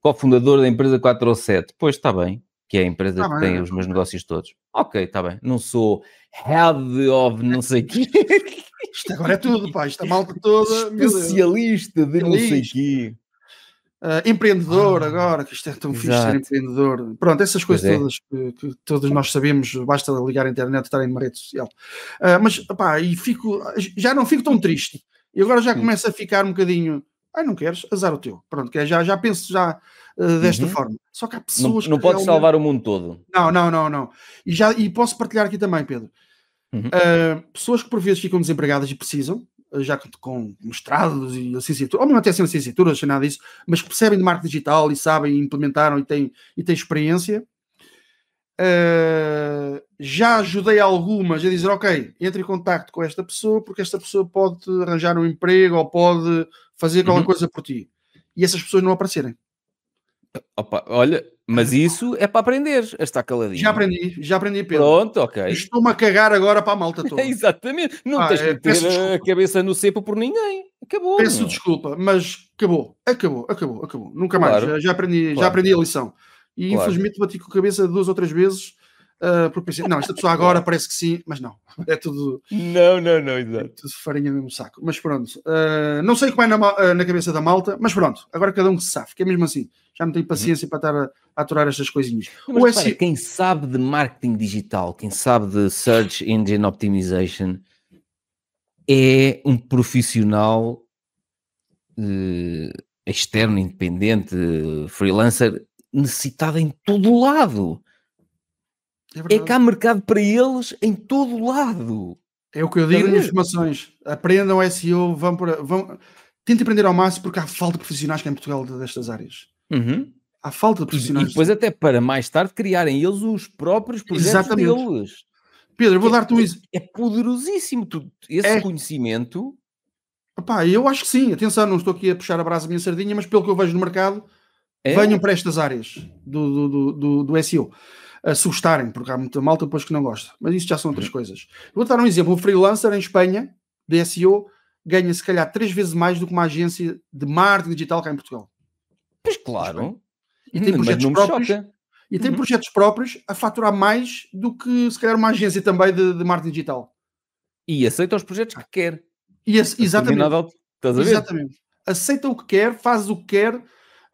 Cofundador da empresa 407, pois está bem que é a empresa tá que bem, tem os meus negócios todos. Ok, está bem. Não sou head of (laughs) não sei quê. Isto agora é tudo, pá. Esta é malta toda. Especialista de não sei quê. Uh, empreendedor ah, agora, que isto é tão exato. fixe ser empreendedor. Pronto, essas coisas é. todas que, que, todos nós sabemos, basta ligar à internet e estar em uma rede social. Uh, mas, pá, e fico, já não fico tão triste. E agora já começa a ficar um bocadinho, ai, não queres? Azar o teu. Pronto, que é, já, já penso, já, eh, desta uhum. forma. Só que há pessoas não, não que. Não pode salvar o mundo todo. Não, não, não, não. E, já, e posso partilhar aqui também, Pedro. Uhum. Uh, pessoas que por vezes ficam desempregadas e precisam, eh, já com, mestrados e licenciatura, ou mesmo até sem licenciatura, sem nada disso, mas que percebem de marketing digital e sabem, e implementaram e têm, e têm experiência. Uh, já ajudei algumas a dizer: Ok, entre em contato com esta pessoa, porque esta pessoa pode arranjar um emprego ou pode fazer qualquer uhum. coisa por ti. E essas pessoas não aparecerem. Opa, olha, mas isso é para aprender a estar caladinho. Já aprendi, já aprendi, Pedro. Pronto, ok. Estou-me a cagar agora para a malta (laughs) é, toda. Exatamente. Não ah, tens é, que ter a cabeça no cepo por ninguém. Acabou. Peço não. desculpa, mas acabou, acabou, acabou, acabou. Nunca claro. mais. Já, já aprendi, claro. já aprendi a lição. E claro. infelizmente bati com a cabeça duas ou três vezes ah, não, esta pessoa agora parece que sim, mas não, é tudo. Não, não, não, é exato. É tudo farinha mesmo saco. Mas pronto, uh, não sei como é na, ah, na, cabeça da malta, mas pronto, agora cada um que se sabe, que é mesmo assim, já não tenho uhum. paciência uhum. para estar a, a, aturar estas coisinhas. Mas, o SEO... Quem sabe de marketing digital, quem sabe de Search Engine Optimization, é um profissional eh, externo, independente, freelancer, necessitado em todo lado é, é que há mercado para eles em todo o lado. É o que eu digo nas formações. Aprendam SEO, vão para. Vão... Tentem aprender ao máximo porque há falta de profissionais que em Portugal destas áreas. Uhum. Há falta de profissionais. E, depois, até para mais tarde criarem eles os próprios projetos Exatamente. deles. Pedro, vou é, dar-te um é, exemplo. É poderosíssimo tu, esse é. conhecimento. Epá, eu acho que sim. Atenção, não estou aqui a puxar a brasa a minha sardinha, mas pelo que eu vejo no mercado, é? venham para estas áreas do, do, do, do, do SEO assustarem porque há muita malta depois que não gosta. Mas isso já são outras uhum. coisas. Vou dar um exemplo: um freelancer em Espanha, de SEO, ganha se calhar três vezes mais do que uma agência de marketing digital cá em Portugal. Pois claro. E tem uhum, projetos próprios. Choca. E tem uhum. projetos próprios a faturar mais do que se calhar uma agência também de, de marketing digital. E aceita os projetos que quer. E exatamente. Estás a ver? Exatamente. Aceita o que quer, faz o que quer,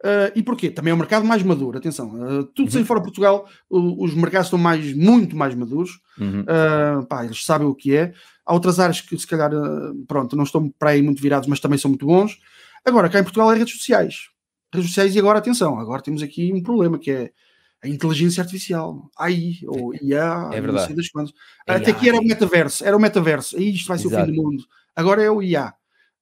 Uh, e porquê? Também é um mercado mais maduro, atenção. Uh, tudo uhum. sem fora Portugal, o, os mercados estão mais, muito mais maduros. Uhum. Uh, pá, eles sabem o que é. Há outras áreas que, se calhar, pronto, não estão para aí muito virados, mas também são muito bons. Agora, cá em Portugal é redes sociais. Redes sociais e agora, atenção, agora temos aqui um problema que é a inteligência artificial, AI, ou IA, é verdade. É não sei das quantas. Até aqui era o metaverso, era o metaverso, aí isto vai ser Exato. o fim do mundo. Agora é o IA.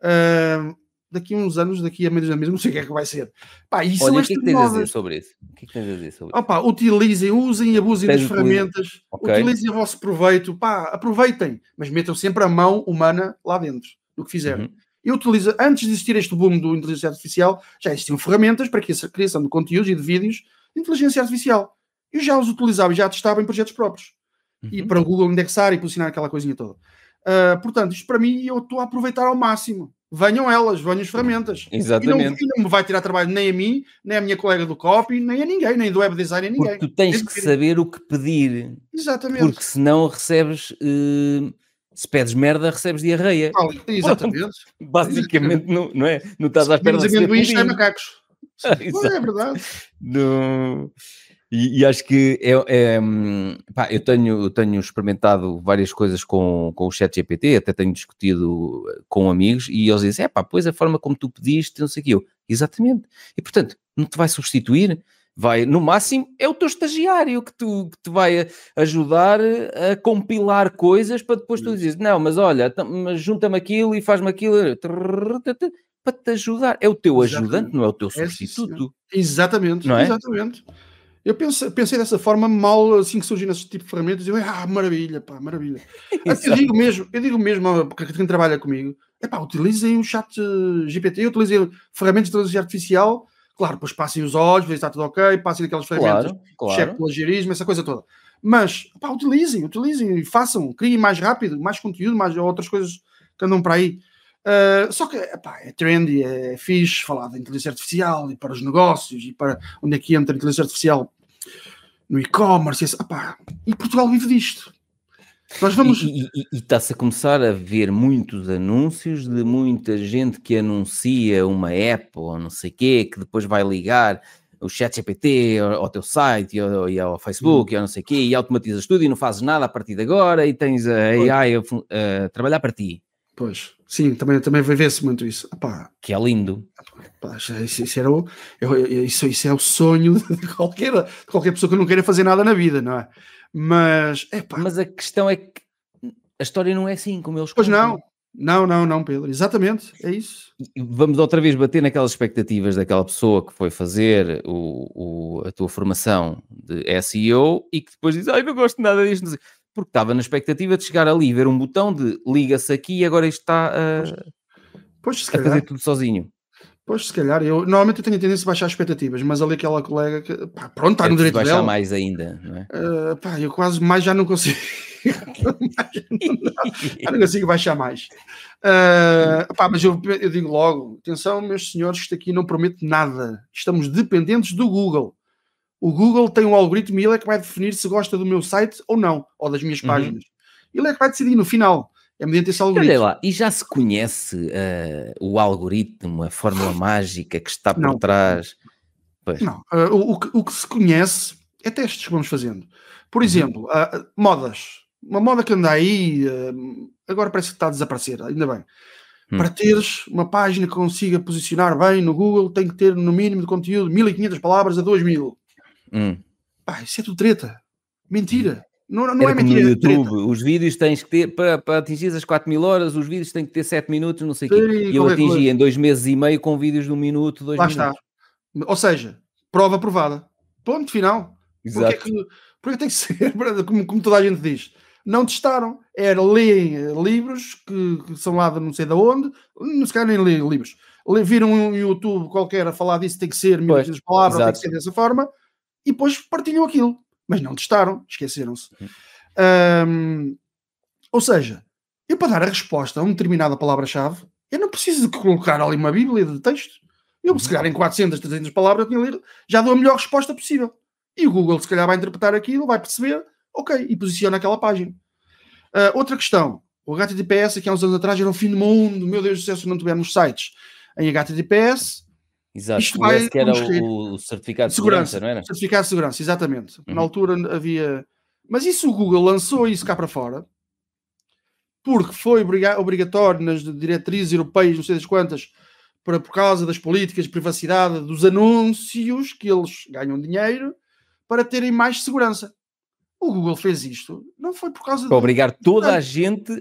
Uh, daqui a uns anos, daqui a menos da mesa, não sei o que é que vai ser. Pá, é isso Olha, é o que, é que tens a dizer sobre isso? O que que tens a dizer sobre isso? Opa, utilizem, usem e abusem tens das ferramentas, okay. utilizem a vosso proveito, pá, aproveitem, mas metam sempre a mão humana lá dentro do que fizeram. Uhum. Eu utilizo, antes de existir este boom do inteligência artificial, já existiam ferramentas para a criação de conteúdos e de vídeos de inteligência artificial. Eu já os utilizava e já testava em projetos próprios. Uhum. E para o Google indexar e posicionar aquela coisinha toda. Uh, portanto, isto para mim, eu estou a aproveitar ao máximo venham elas, venham as ferramentas. Exatamente. E não, e não, me vai tirar trabalho nem a mim, nem a minha colega do copy, nem a ninguém, nem do web design, a ninguém. Porque tu tens que saber o que pedir. Exatamente. Porque senão recebes. Uh, se pedes merda, recebes diarreia. Ah, exatamente. (laughs) Basicamente, exatamente. Não, não é? Não estás à espera de. Menos (laughs) é macacos. Ah, é verdade. No... E, e acho que é, é hum, pá, eu tenho, tenho experimentado várias coisas com, com o chat GPT, até tenho discutido eh, com amigos e eles dizem, é pá, pois a forma como tu pediste, não sei o que eu. Exatamente. E portanto, não te vai substituir, vai, no máximo, é o teu estagiário que, tu, que te vai eh, ajudar eh, a compilar coisas para depois tu dizes, não, mas olha, junta-me aquilo e faz-me aquilo para te ajudar. É o teu ajudante, Exatamente. não é o teu é substituto. Exatamente, é? Exatamente. Eu pensei, pensei dessa forma mal assim que surgiram esse tipo de ferramentas. Eu, ah, maravilha, pá, maravilha. (laughs) eu digo mesmo, eu digo mesmo para quem trabalha comigo, é pá, utilizem o chat eh, GPT, utilizem ferramentas de inteligência artificial. Claro, depois passem os olhos, vejam se está tudo ok, passem aquelas ferramentas, claro, claro. chefe plagiarismo, essa coisa toda. Mas, pá, utilizem, utilizem, façam, criem mais rápido, mais conteúdo, mais outras coisas que andam para aí. Uh, só que epá, é trendy, é fixe falar da inteligência artificial e para os negócios e para onde é que entra a inteligência artificial no e-commerce. E, e Portugal vive disto. Nós vamos... E, está-se a começar a ver muitos anúncios de muita gente que anuncia uma app ou não sei o quê, que depois vai ligar o chat GPT ao, teu site e ao, e ao Facebook e ao não sei o quê, e automatizas tudo e não fazes nada a partir de agora e tens a AI a, a, a trabalhar para ti. Pois, sim, também, também vê-se muito isso. Epá, que é lindo. Epá, isso, isso, era o, isso, isso é o sonho (laughs) de qualquer, de qualquer pessoa que não queira fazer nada na vida, não é? Mas, epá. Mas a questão é que a história não é assim como eles Pois contam. não. Não, não, não, Pedro. Exatamente, é isso. Vamos outra vez bater naquelas expectativas daquela pessoa que foi fazer o, o a tua formação de SEO e que depois diz, ai, não gosto nada disto porque estava na expectativa de chegar ali e ver um botão de liga-se aqui e agora isto está a, pois, pois, a fazer tudo sozinho. Pois, se calhar, eu normalmente eu tenho a tendência a baixar expectativas, mas ali aquela colega que, pá, pronto, está no é direito baixar dela. mais ainda, não é? Uh, pá, eu quase mais já não consigo. (laughs) já não consigo baixar mais. Uh, pá, mas eu, eu digo logo, atenção, meus senhores, isto aqui não promete nada. Estamos dependentes do Google. O Google tem um algoritmo e ele é que vai definir se gosta do meu site ou não, ou das minhas uhum. páginas. Uhum. Ele é que vai decidir no final. É mediante esse algoritmo. Olha lá, e já se conhece uh, o algoritmo, a fórmula mágica que está por não. trás? Pois. Não, uh, o, o, que, o, que se conhece é testes que vamos fazendo. Por uhum. exemplo, uh, modas. Uma moda que anda aí, agora parece que está a desaparecer, ainda bem. Uhum. Para teres uma página que consiga posicionar bem no Google, tem que ter no mínimo de conteúdo 1500 palavras a 2000 Hum. Pá, isso é tudo treta. Mentira. Hum. Não, não é mentira. No é YouTube, os vídeos tens que ter, para, para atingir as 4 mil horas, os vídeos têm que ter 7 minutos, não sei o quê. E eu é atingi coisa. em dois meses e meio com vídeos de um minuto, dois Lá minutos. está. Ou seja, prova aprovada. Ponto final. É exato. Porque, é que, porque tem que (laughs) ser, como, como toda a gente diz não testaram. Era leem eh, livros que, que, são lá de não sei de onde, não se calhar nem leem livros. Viram um YouTube qualquer a falar disso, tem que ser mil vezes palavras, tem que ser dessa forma e depois partilham aquilo. Mas não testaram, esqueceram-se. Um, uhum. ou seja, eu para dar a resposta a uma determinada palavra-chave, eu não preciso de colocar ali uma bíblia de texto. Eu, uhum. se calhar, em 400, 300 palavras, já dou a melhor resposta possível. E o Google, se calhar, vai interpretar aquilo, vai perceber, ok, e posiciona aquela página. Uh, outra questão. O HTTPS, aqui há uns anos atrás, era o fim do mundo. Meu Deus do céu, se não tivermos sites em HTTPS, Exato, Isto vai, que era o, o, certificado de segurança, segurança, não era? Certificado de segurança, exatamente. Uhum. Na altura havia. Mas isso o Google lançou isso cá para fora, porque foi obrigatório nas diretrizes europeias, não sei das quantas, para, por causa das políticas de privacidade, dos anúncios que eles ganham dinheiro, para terem mais segurança. O Google fez isto, não foi por causa. Para de... obrigar toda não. a gente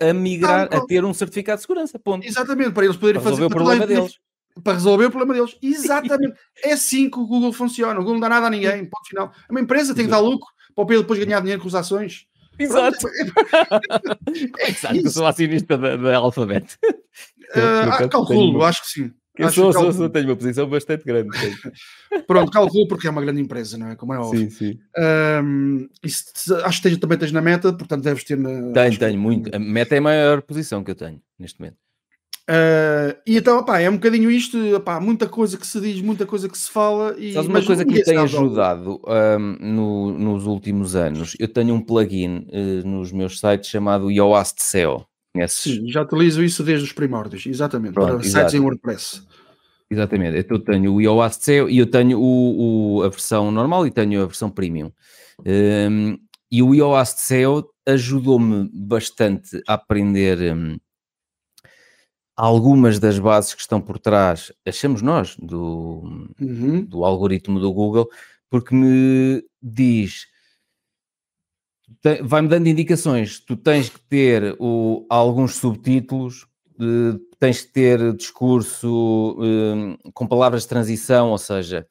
a, a migrar, não, não. a ter um certificado de segurança, ponto. Exatamente, para eles poderem para fazer. o problema deles para resolver o problema deles. Exatamente. é assim que o Google funciona. O Google não dá nada a ninguém, ponto final. É uma empresa, tem que dar lucro para o Pedro depois ganhar dinheiro com as ações. Exato. (laughs) é Exato, eu sou acionista da, da Alphabet. Uh, calculo, acho que sim. Eu sou, sou, tenho uma posição bastante grande. (laughs) Pronto, calculo porque é uma grande empresa, não é? Como é óbvio. Sim, sim. Um, isso, acho que tens, também tens na meta, portanto deves ter na. Tenho, tenho, muito. A meta é a maior posição que eu tenho neste momento. Uh, e então, opá, é um bocadinho isto, opá, muita coisa que se diz, muita coisa que se fala. E, uma coisa que me tem ajudado um, no, nos últimos anos? Eu tenho um plugin uh, nos meus sites chamado Yoast SEO. Conheces? Sim, já utilizo isso desde os primórdios, exatamente, Pronto, para exato. sites em WordPress. Exatamente, então eu tenho o Yoast SEO e eu tenho o, o, a versão normal e tenho a versão premium. Um, e o Yoast SEO ajudou-me bastante a aprender... Um, algumas das bases que estão por trás, achamos nós, do, uhum. do algoritmo do Google, porque me diz, vai-me dando indicações, tu tens que ter o, alguns subtítulos, eh, tens que ter discurso um, eh, com palavras de transição, ou seja,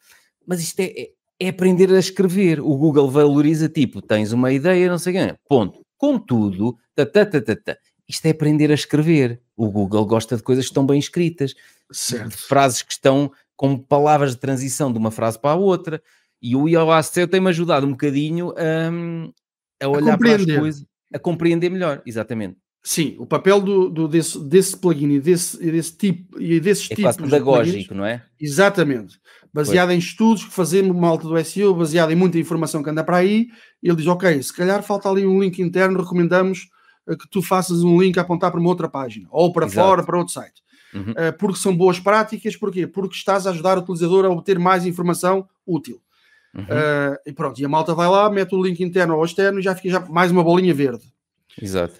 mas isto é, é aprender a escrever. O Google valoriza, tipo, tens uma ideia, não sei quem ponto. Contudo, ta, ta, ta, ta, isto é aprender a escrever. O Google gosta de coisas que estão bem escritas, certo. de frases que estão com palavras de transição de uma frase para a outra. E o iOS tem-me ajudado um bocadinho a, hum, a olhar a para as coisas, a compreender melhor, exatamente. Sim, o papel do, do desse, desse, plugin e desse, desse tipo e desses é tipos pedagógico, de não é? Exatamente. Baseado pois. em estudos que fazemos malta do SEO, baseado em muita informação que anda para aí, ele diz: Ok, se calhar falta ali um link interno, recomendamos é que tu faças um link a apontar para uma outra página, ou para Exato. fora, para outro site. Uhum. Eh, porque são boas práticas, porquê? Porque estás a ajudar o utilizador a obter mais informação útil. Uhum. Uh, e pronto, e a malta vai lá, mete o link interno ou externo e já fica já mais uma bolinha verde. Exato.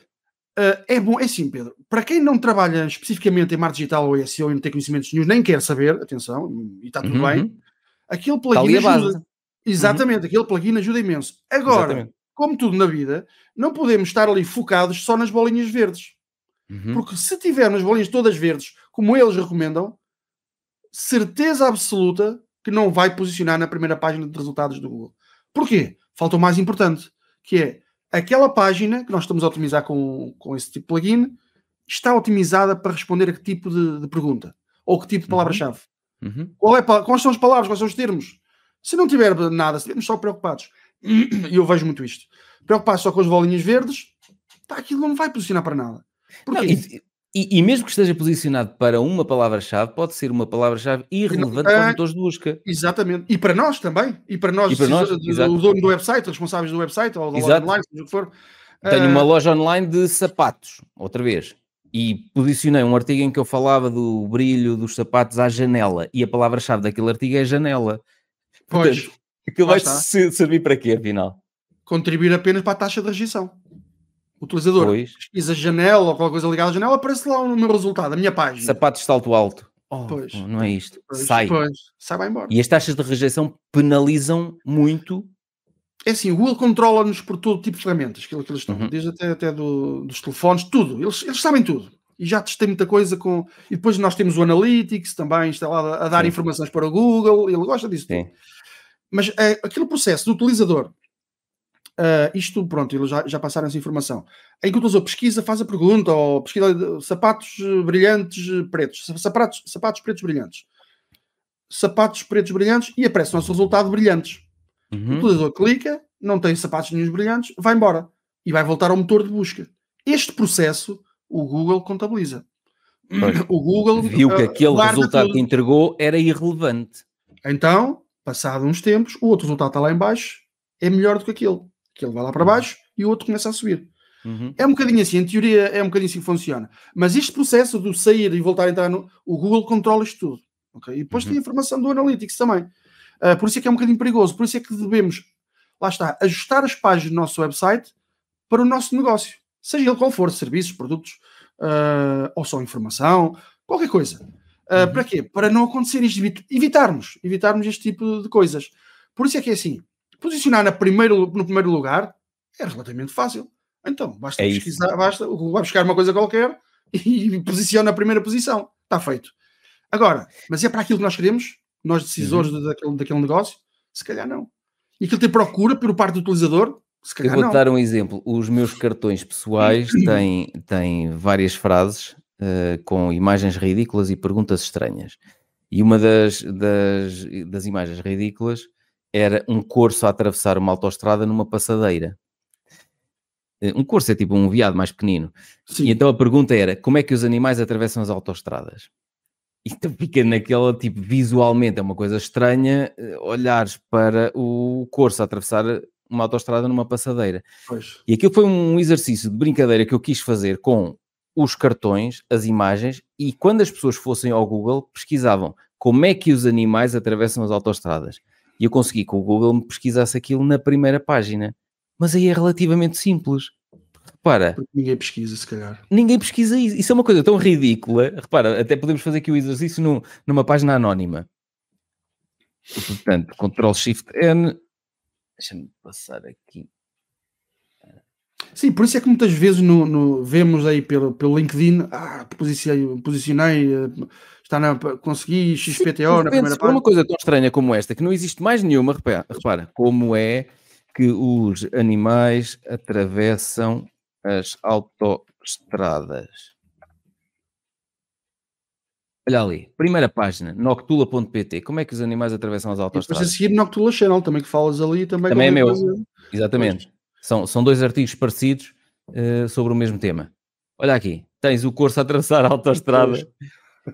Uh, é bom, é sim, Pedro. Para quem não trabalha especificamente em mar digital ou SEO e não tem conhecimentos nenhum, nem quer saber, atenção, e está tudo uhum. bem, aquele plugin ajuda. Exatamente, uhum. aquele plugin ajuda imenso. Agora, Exatamente como tudo na vida, não podemos estar ali focados só nas bolinhas verdes. Uhum. Porque se tivermos bolinhas todas verdes, como eles recomendam, certeza absoluta que não vai posicionar na primeira página de resultados do Google. Porquê? Falta o mais importante, que é aquela página que nós estamos a otimizar com, com esse tipo de plugin está otimizada para responder a que tipo de, de pergunta ou que tipo de uhum. palavra-chave. Uhum. Uhum. É, quais são as palavras, quais são os termos? Se não tiver nada, se estivermos só preocupados (clears throat) e eu vejo muito isto, preocupar só com as bolinhas verdes, pá, aquilo não vai posicionar para nada. Não, e, e, e, mesmo que esteja posicionado para uma palavra-chave, pode ser uma palavra-chave irrelevante para os ah, motores de busca. Exatamente. E para nós também. E para nós, e para nós o dono do website, os responsáveis do website, ou da loja online, seja o que for. Tenho ah, uma loja online de sapatos, outra vez, e posicionei um artigo em que eu falava do brilho dos sapatos à janela, e a palavra-chave daquele artigo é janela. Portanto, pois. Aquilo vai servir para quê, afinal? Contribuir apenas para a taxa de rejeição. O utilizador pois. pesquisa janela ou qualquer coisa ligada à janela, aparece lá o meu resultado, a minha página. Sapatos de salto alto. Oh, pois. Oh, não é isto. Pois, sai. Pois. Sai, vai embora. E as taxas de rejeição penalizam muito é assim, o Google controla-nos por todo tipo de ferramentas, aquilo que eles estão, uhum. desde até, até do, dos telefones, tudo, eles, eles, sabem tudo. E já testei muita coisa com. E depois nós temos o Analytics também instalado a dar Sim. informações para o Google, ele gosta disso Sim. tudo. Mas é, aquele processo do utilizador, uh, isto pronto, eles já, já passaram essa informação, em que o utilizador pesquisa, faz a pergunta, ou pesquisa eh, sapatos brilhantes pretos, sapatos, sapatos pretos brilhantes, sapatos pretos brilhantes e aparece o nosso resultado brilhantes. Uhum. O utilizador clica, não tem sapatos nenhum brilhantes, vai embora e vai voltar ao motor de busca. Este processo o Google contabiliza. Pois. (clears throat) O Google viu que aquele resultado tudo. que entregou era irrelevante. Então, Passado uns tempos, o outro resultado está lá em baixo, é melhor do que aquele. Aquele vai lá para uhum. baixo e o outro começa a subir. Uhum. É um bocadinho assim, em teoria é um bocadinho assim que funciona. Mas este processo do sair e voltar a entrar no. O Google controla isto tudo. Okay? E depois uhum. tem a informação do Analytics também. Uh, por isso é que é um bocadinho perigoso. Por isso é que devemos, lá está, ajustar as páginas do nosso website para o nosso negócio. Seja ele qual for, serviços, produtos, uh, ou só informação, qualquer coisa. Ah, uhum. Para quê? Para não acontecer isto, evitarmos, evitarmos este tipo de coisas. Por isso é que é assim: posicionar na primeiro, no primeiro lugar é relativamente fácil. Então, basta é pesquisar, isso. basta, vai buscar uma coisa qualquer (laughs) e posiciona na primeira posição. Está feito. Agora, mas é para aquilo que nós queremos, nós decisores uhum. daquele, daquele negócio? Se calhar não. E aquilo tem procura por parte do utilizador? Se calhar Eu vou não. dar um exemplo. Os meus cartões pessoais (clears throat) têm, têm várias frases uh, com imagens ridículas e perguntas estranhas. E uma das, das, das imagens ridículas era um corso a atravessar uma autoestrada numa passadeira. Eh, um corso é tipo um viado mais pequenino. Sim. E então a pergunta era: como é que os animais atravessam as autoestradas? Então fica naquela, tipo, visualmente é uma coisa estranha eh, olhares para o corso a atravessar uma autoestrada numa passadeira. Pois. E aquilo foi um exercício de brincadeira que eu quis fazer com os cartões, as imagens, e quando as pessoas fossem ao Google, pesquisavam como é que os animais atravessam as autostradas. E eu consegui que o Google me pesquisasse aquilo na primeira página. Mas aí é relativamente simples. Repara. Porque ninguém pesquisa, se calhar. Ninguém pesquisa isso. Isso é uma coisa tão ridícula. Repara, até podemos fazer aqui o exercício num, numa página anónima. Portanto, Ctrl Shift N. Deixa-me passar aqui Sim, por isso é que muitas vezes no, no vemos aí pelo, pelo LinkedIn, ah, posicionei, posicionei eh, está na, consegui XPTO Sim, na penses, parte. Uma coisa tão estranha como esta, que não existe mais nenhuma, repara, repara como é que os animais atravessam as autoestradas. Olha ali, primeira página, noctula.pt. Como é que os animais atravessam as autoestradas? Depois a seguir, Noctula Channel, também que falas ali. Também, também é meu. Coisa. Exatamente. São, são dois artigos parecidos uh, sobre o mesmo tema. Olha aqui, tens o curso a atravessar a autoestrada.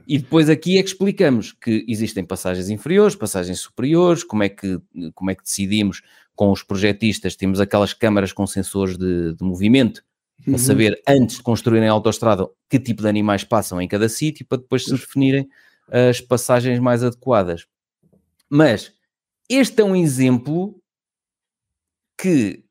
E depois aqui é que explicamos que existem passagens inferiores, passagens superiores, como é que, como é que decidimos com os projetistas, temos aquelas câmaras com sensores de, de movimento, para uhum. saber antes de construírem a autoestrada que tipo de animais passam em cada sítio, para depois se definirem as passagens mais adequadas. Mas este é um exemplo que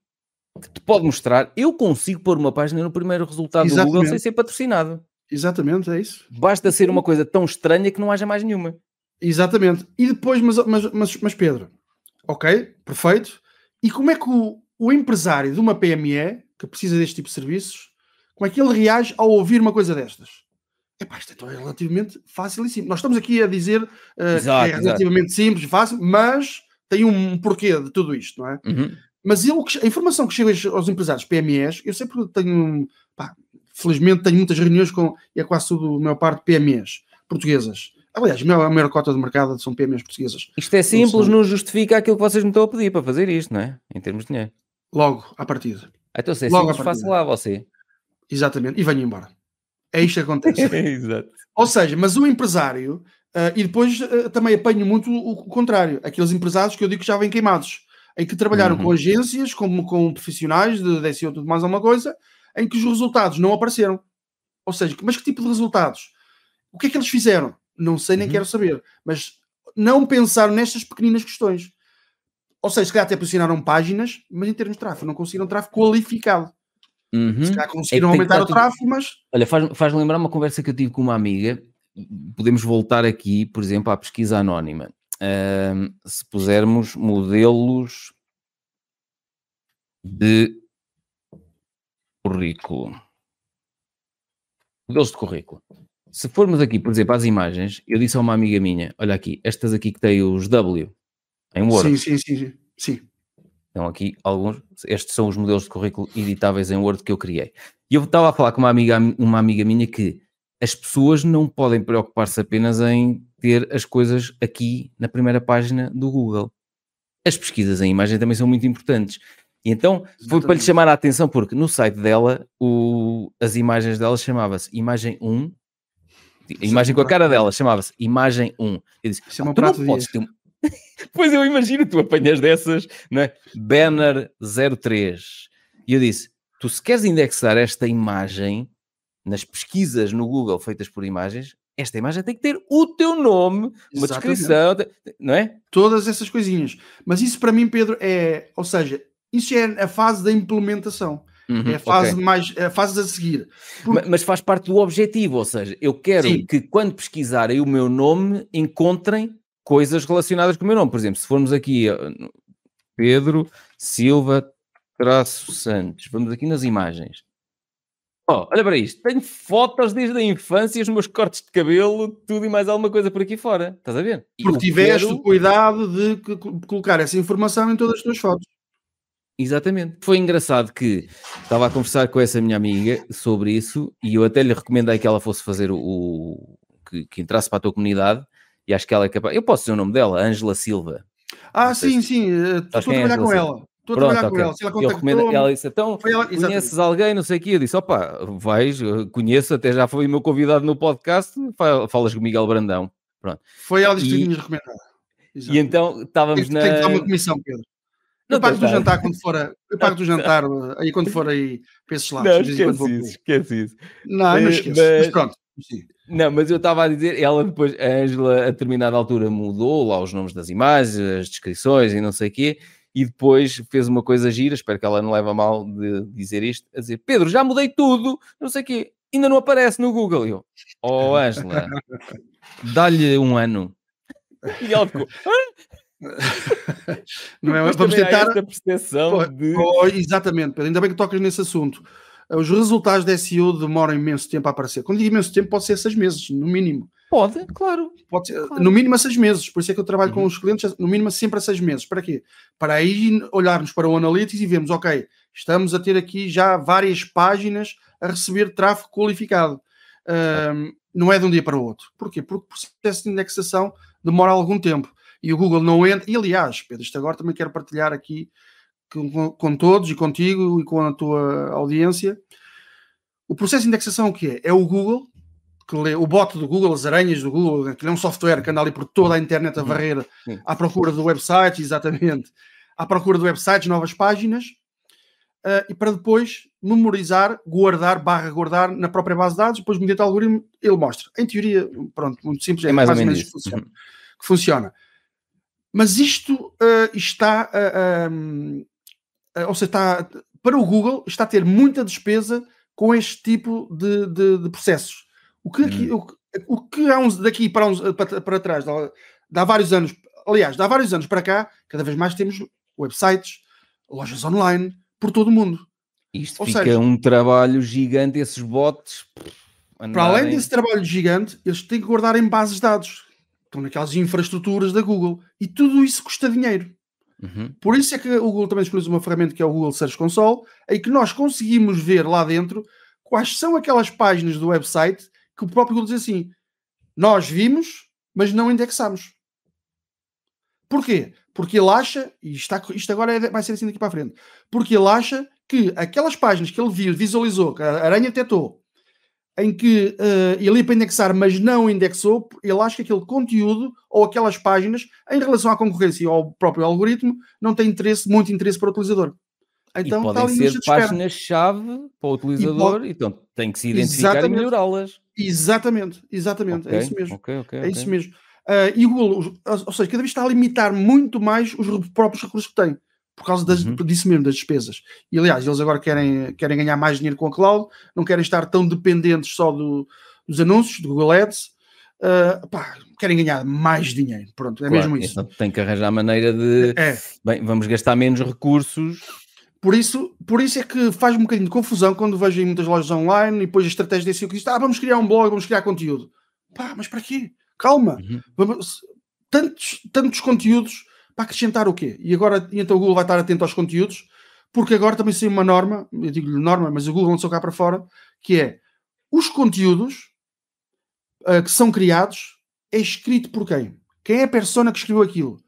que te pode mostrar. Eu consigo pôr uma página no primeiro resultado Exatamente. do Google sem ser patrocinado. Exatamente, é isso. Basta ser uma coisa tão estranha que não haja mais nenhuma. Exatamente. E depois, mas, mas, mas, mas Pedro, ok, perfeito. E como é que o, o empresário de uma PME que precisa deste tipo de serviços, como é que ele reage ao ouvir uma coisa destas? Epá, isto é relativamente fácil e simples. Nós estamos aqui a dizer uh, eh, exato, que é relativamente exato. simples, fácil, mas tem um porquê de tudo isto, não é? Uhum. Mas a informação que chega aos empresários PMEs, eu sempre tenho, pá, felizmente tenho muitas reuniões com, e é quase tudo, a maior parte, PMEs portuguesas. Aliás, a maior cota de mercado são PMEs portuguesas. Isto é simples, não justifica aquilo que vocês me estão a pedir para fazer isto, não é? Em termos de dinheiro. Logo, à partida. Então, se é Logo simples, faço lá você. Exatamente, e venho embora. É isto que acontece. (laughs) Exato. Ou seja, mas o empresário, uh, e depois uh, também apanho muito o, o contrário, aqueles empresários que eu digo que já vêm queimados em que trabalharam uhum. com agências, com profissionais de DSI ou tudo mais alguma coisa, em que os resultados não apareceram. Ou seja, mas que tipo de resultados? O que é que eles fizeram? Não sei, nem uhum. quero saber. Mas não pensaram nestas pequeninas questões. Ou seja, se calhar até posicionaram páginas, mas em termos de tráfego, não conseguiram tráfego qualificado. Uhum. Se calhar é conseguiram é aumentar o tráfego, mas. Olha, faz-me faz lembrar uma conversa que eu tive com uma amiga. Podemos voltar aqui, por exemplo, à pesquisa anónima um, se pusermos modelos de currículo. Modelos de currículo. Se formos aqui, por exemplo, às imagens, eu disse a uma amiga minha: olha aqui, estas aqui que têm os W em Word. Sim, sim, sim. sim. Então, aqui alguns, estes são os modelos de currículo editáveis em Word que eu criei. E eu estava a falar com uma amiga, uma amiga minha que as pessoas não podem preocupar-se apenas em ter as coisas aqui na primeira página do Google. As pesquisas em imagem também são muito importantes. E então foi para lhe chamar a atenção, porque no site dela, o, as imagens dela chamava-se Imagem 1, a é imagem com a cara dela chamava-se Imagem 1. Eu disse, Chama é ah, tu não podes ter um... (laughs) pois eu imagino, tu apanhas dessas, né? Banner 03. E eu disse, tu se queres indexar esta imagem nas pesquisas no Google feitas por imagens, esta imagem tem que ter o teu nome, uma descrição, não é? Todas essas coisinhas. Mas isso para mim, Pedro, é, ou seja, isso é a fase da implementação. Uhum, é a fase okay. mais, é a fase a seguir. Porque... Mas faz parte do objetivo, ou seja, eu quero Sim. que quando pesquisarem o meu nome, encontrem coisas relacionadas com o meu nome. Por exemplo, se formos aqui eh, Pedro Silva traço Santos, vamos aqui nas imagens. Oh, olha para isto, tenho fotos desde a infância, os meus cortes de cabelo, tudo e mais alguma coisa por aqui fora. Estás a ver? E Porque tiveste quero... cuidado de colocar essa informação em todas as tuas fotos. Exatamente. Foi engraçado que estava a conversar com essa minha amiga sobre isso e eu até lhe recomendei que ela fosse fazer o. que, que entrasse para a tua comunidade e acho que ela é capaz. Eu posso dizer o nome dela, Ângela Silva. Ah, sim, se... sim. Eh, Estou a é trabalhar é com Silva. ela. Estou Pronto, trabalhar okay. com ela. Se ela Ela disse, então, ela... conheces alguém, não sei o quê. Eu disse, opá, vais, eh, conheço, até já foi o meu convidado no podcast, falas com o Miguel Brandão. Pronto. Foi ela que me nos E então estávamos na... Tem que dar uma comissão, Pedro. Não pago tá jantar quando for, eu tá pago jantar eh, aí quando for aí para esses lados. Não, esquece isso, esquece isso. Não, não eh, esqueço, mas, mas pronto. Sim. Não, mas eu estava a dizer, ela depois, a Ângela, a determinada altura mudou lá os nomes das imagens, as descrições e não sei o quê, e depois fez uma coisa gira, espero que ela não leva mal de dizer isto, a dizer, Pedro, já mudei tudo, não sei o quê, ainda não aparece no Google. E eu, oh Angela, dá-lhe um ano. E ela ficou, não é, vamos tentar. Esta percepção de... oh, exatamente, Pedro. Ainda bem que tocas nesse assunto os resultados da SEO demoram imenso tempo a aparecer. Quando digo imenso tempo, pode ser seis meses, no mínimo. Pode, claro. Pode ser, claro. No mínimo a seis meses. Por isso é que eu trabalho uhum. com os clientes, no mínimo sempre a seis meses. Para quê? Para aí olharmos para o Analytics e vermos, ok, estamos a ter aqui já várias páginas a receber tráfego qualificado. Um, não é de um dia para o outro. Porquê? Porque o processo de indexação demora algum tempo. E o Google não entra. E aliás, Pedro, isto agora também quero partilhar aqui com, com todos e contigo e com a tua audiência. O processo de indexação o que é? É o Google, que lê, o bot do Google, as aranhas do Google, que é um software que anda ali por toda a internet a varrer Sim. à procura do website, (laughs) exatamente, à procura do website, novas páginas, uh, e para depois memorizar, guardar, barra guardar na própria base de dados, depois mediante o algoritmo ele mostra. Em teoria, pronto, muito simples, é, é mais, mais ou menos, funciona, que funciona. Mas isto uh, está uh, um, eh, ou seja, está, para o Google está a ter muita despesa com este tipo de, de, de processos. O que, aqui, hum. o, o, que há uns, daqui para, uns, eh, para, para trás, dá, vários anos, aliás, dá vários anos para cá, cada vez mais temos websites, lojas online, por todo o mundo. Isto ou fica seja, um trabalho gigante, esses bots. Andarem... Para além desse trabalho gigante, eles têm que guardar em bases de dados. Estão naquelas infraestruturas da Google. E tudo isso custa dinheiro. Uhum. Por isso é que o Google também disponibiliza uma ferramenta que é o Google Search Console, em que nós conseguimos ver lá dentro quais são aquelas páginas do website que o próprio Google diz assim: nós vimos, mas não indexamos. Porquê? Porque ele acha, e está, isto agora é, vai ser assim daqui para a frente, porque ele acha que aquelas páginas que ele viu, visualizou, que a aranha tetou, em que uh, ele ia para indexar, mas não indexou, ele acha que aquele conteúdo ou aquelas páginas, em relação à concorrência e ao próprio algoritmo, não tem interesse, muito interesse para o utilizador. Então, e podem ser páginas-chave para o utilizador, e pode... então tem que se identificar exatamente. e melhorá-las. Exatamente, exatamente, é okay. é isso mesmo. Okay, okay, é isso mesmo. Uh, e o Google, ou, ou seja, cada vez está a limitar muito mais os próprios recursos que tem por causa das, uhum. disso mesmo, das despesas. E aliás, eles agora querem, querem ganhar mais dinheiro com a cloud, não querem estar tão dependentes só do, dos anúncios, do Google Ads. Uh, pá, querem ganhar mais dinheiro, pronto, é claro, mesmo isso. Então tem que arranjar a maneira de, é. bem, vamos gastar menos recursos. Por isso, por isso é que faz um bocadinho de confusão quando vejo em muitas lojas online e depois a estratégia desse que diz, ah, vamos criar um blog, vamos criar conteúdo. Pá, mas para quê? Calma, uhum. vamos, tantos, tantos conteúdos para acrescentar o quê? E agora, então o Google vai estar atento aos conteúdos, porque agora também saiu uma norma, eu digo-lhe norma, mas o Google não lançou cá para fora, que é os conteúdos uh, que são criados é escrito por quem? Quem é a persona que escreveu aquilo?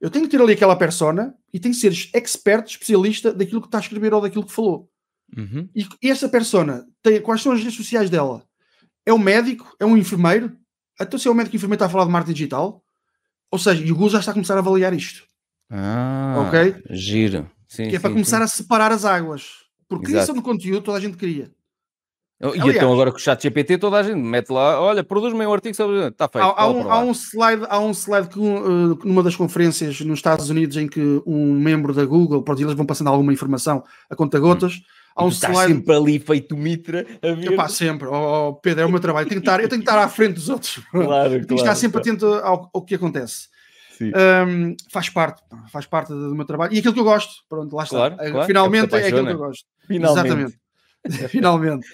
Eu tenho que ter ali aquela persona e tenho que ser expert, especialista daquilo que está a escrever ou daquilo que falou. Uhum. E, e essa persona, tem, quais são as redes sociais dela? É um médico? É um enfermeiro? Então, se é um médico e enfermeiro está a falar de marketing digital, ou seja, e o Google já está a começar a avaliar isto. Ah, ok? Giro. Sim, que é para começar sim. a separar as águas. Porque criação de é conteúdo toda a gente queria. Oh, e Aliás, então agora com o chat GPT toda a gente mete lá, olha, produz-me um artigo sobre... Está feito. Há, há, um, há, um, slide, há um slide que uh, numa das conferências nos Estados Unidos em que um membro da Google, por eles vão passando alguma informação a conta-gotas, hum há um sempre ali feito mitra a ver. Epá, sempre, oh, Pedro, é o meu trabalho. Tenho que estar, eu tenho que estar à frente dos outros. Claro, (laughs) claro. Tenho que estar sempre claro. atento ao, ao, que acontece. Um, faz parte, faz parte do meu trabalho e aquilo que eu gosto. Pronto, lá está. Claro, é, claro. Finalmente é, é aquilo que eu gosto. É? Finalmente. Exatamente. (laughs) Finalmente.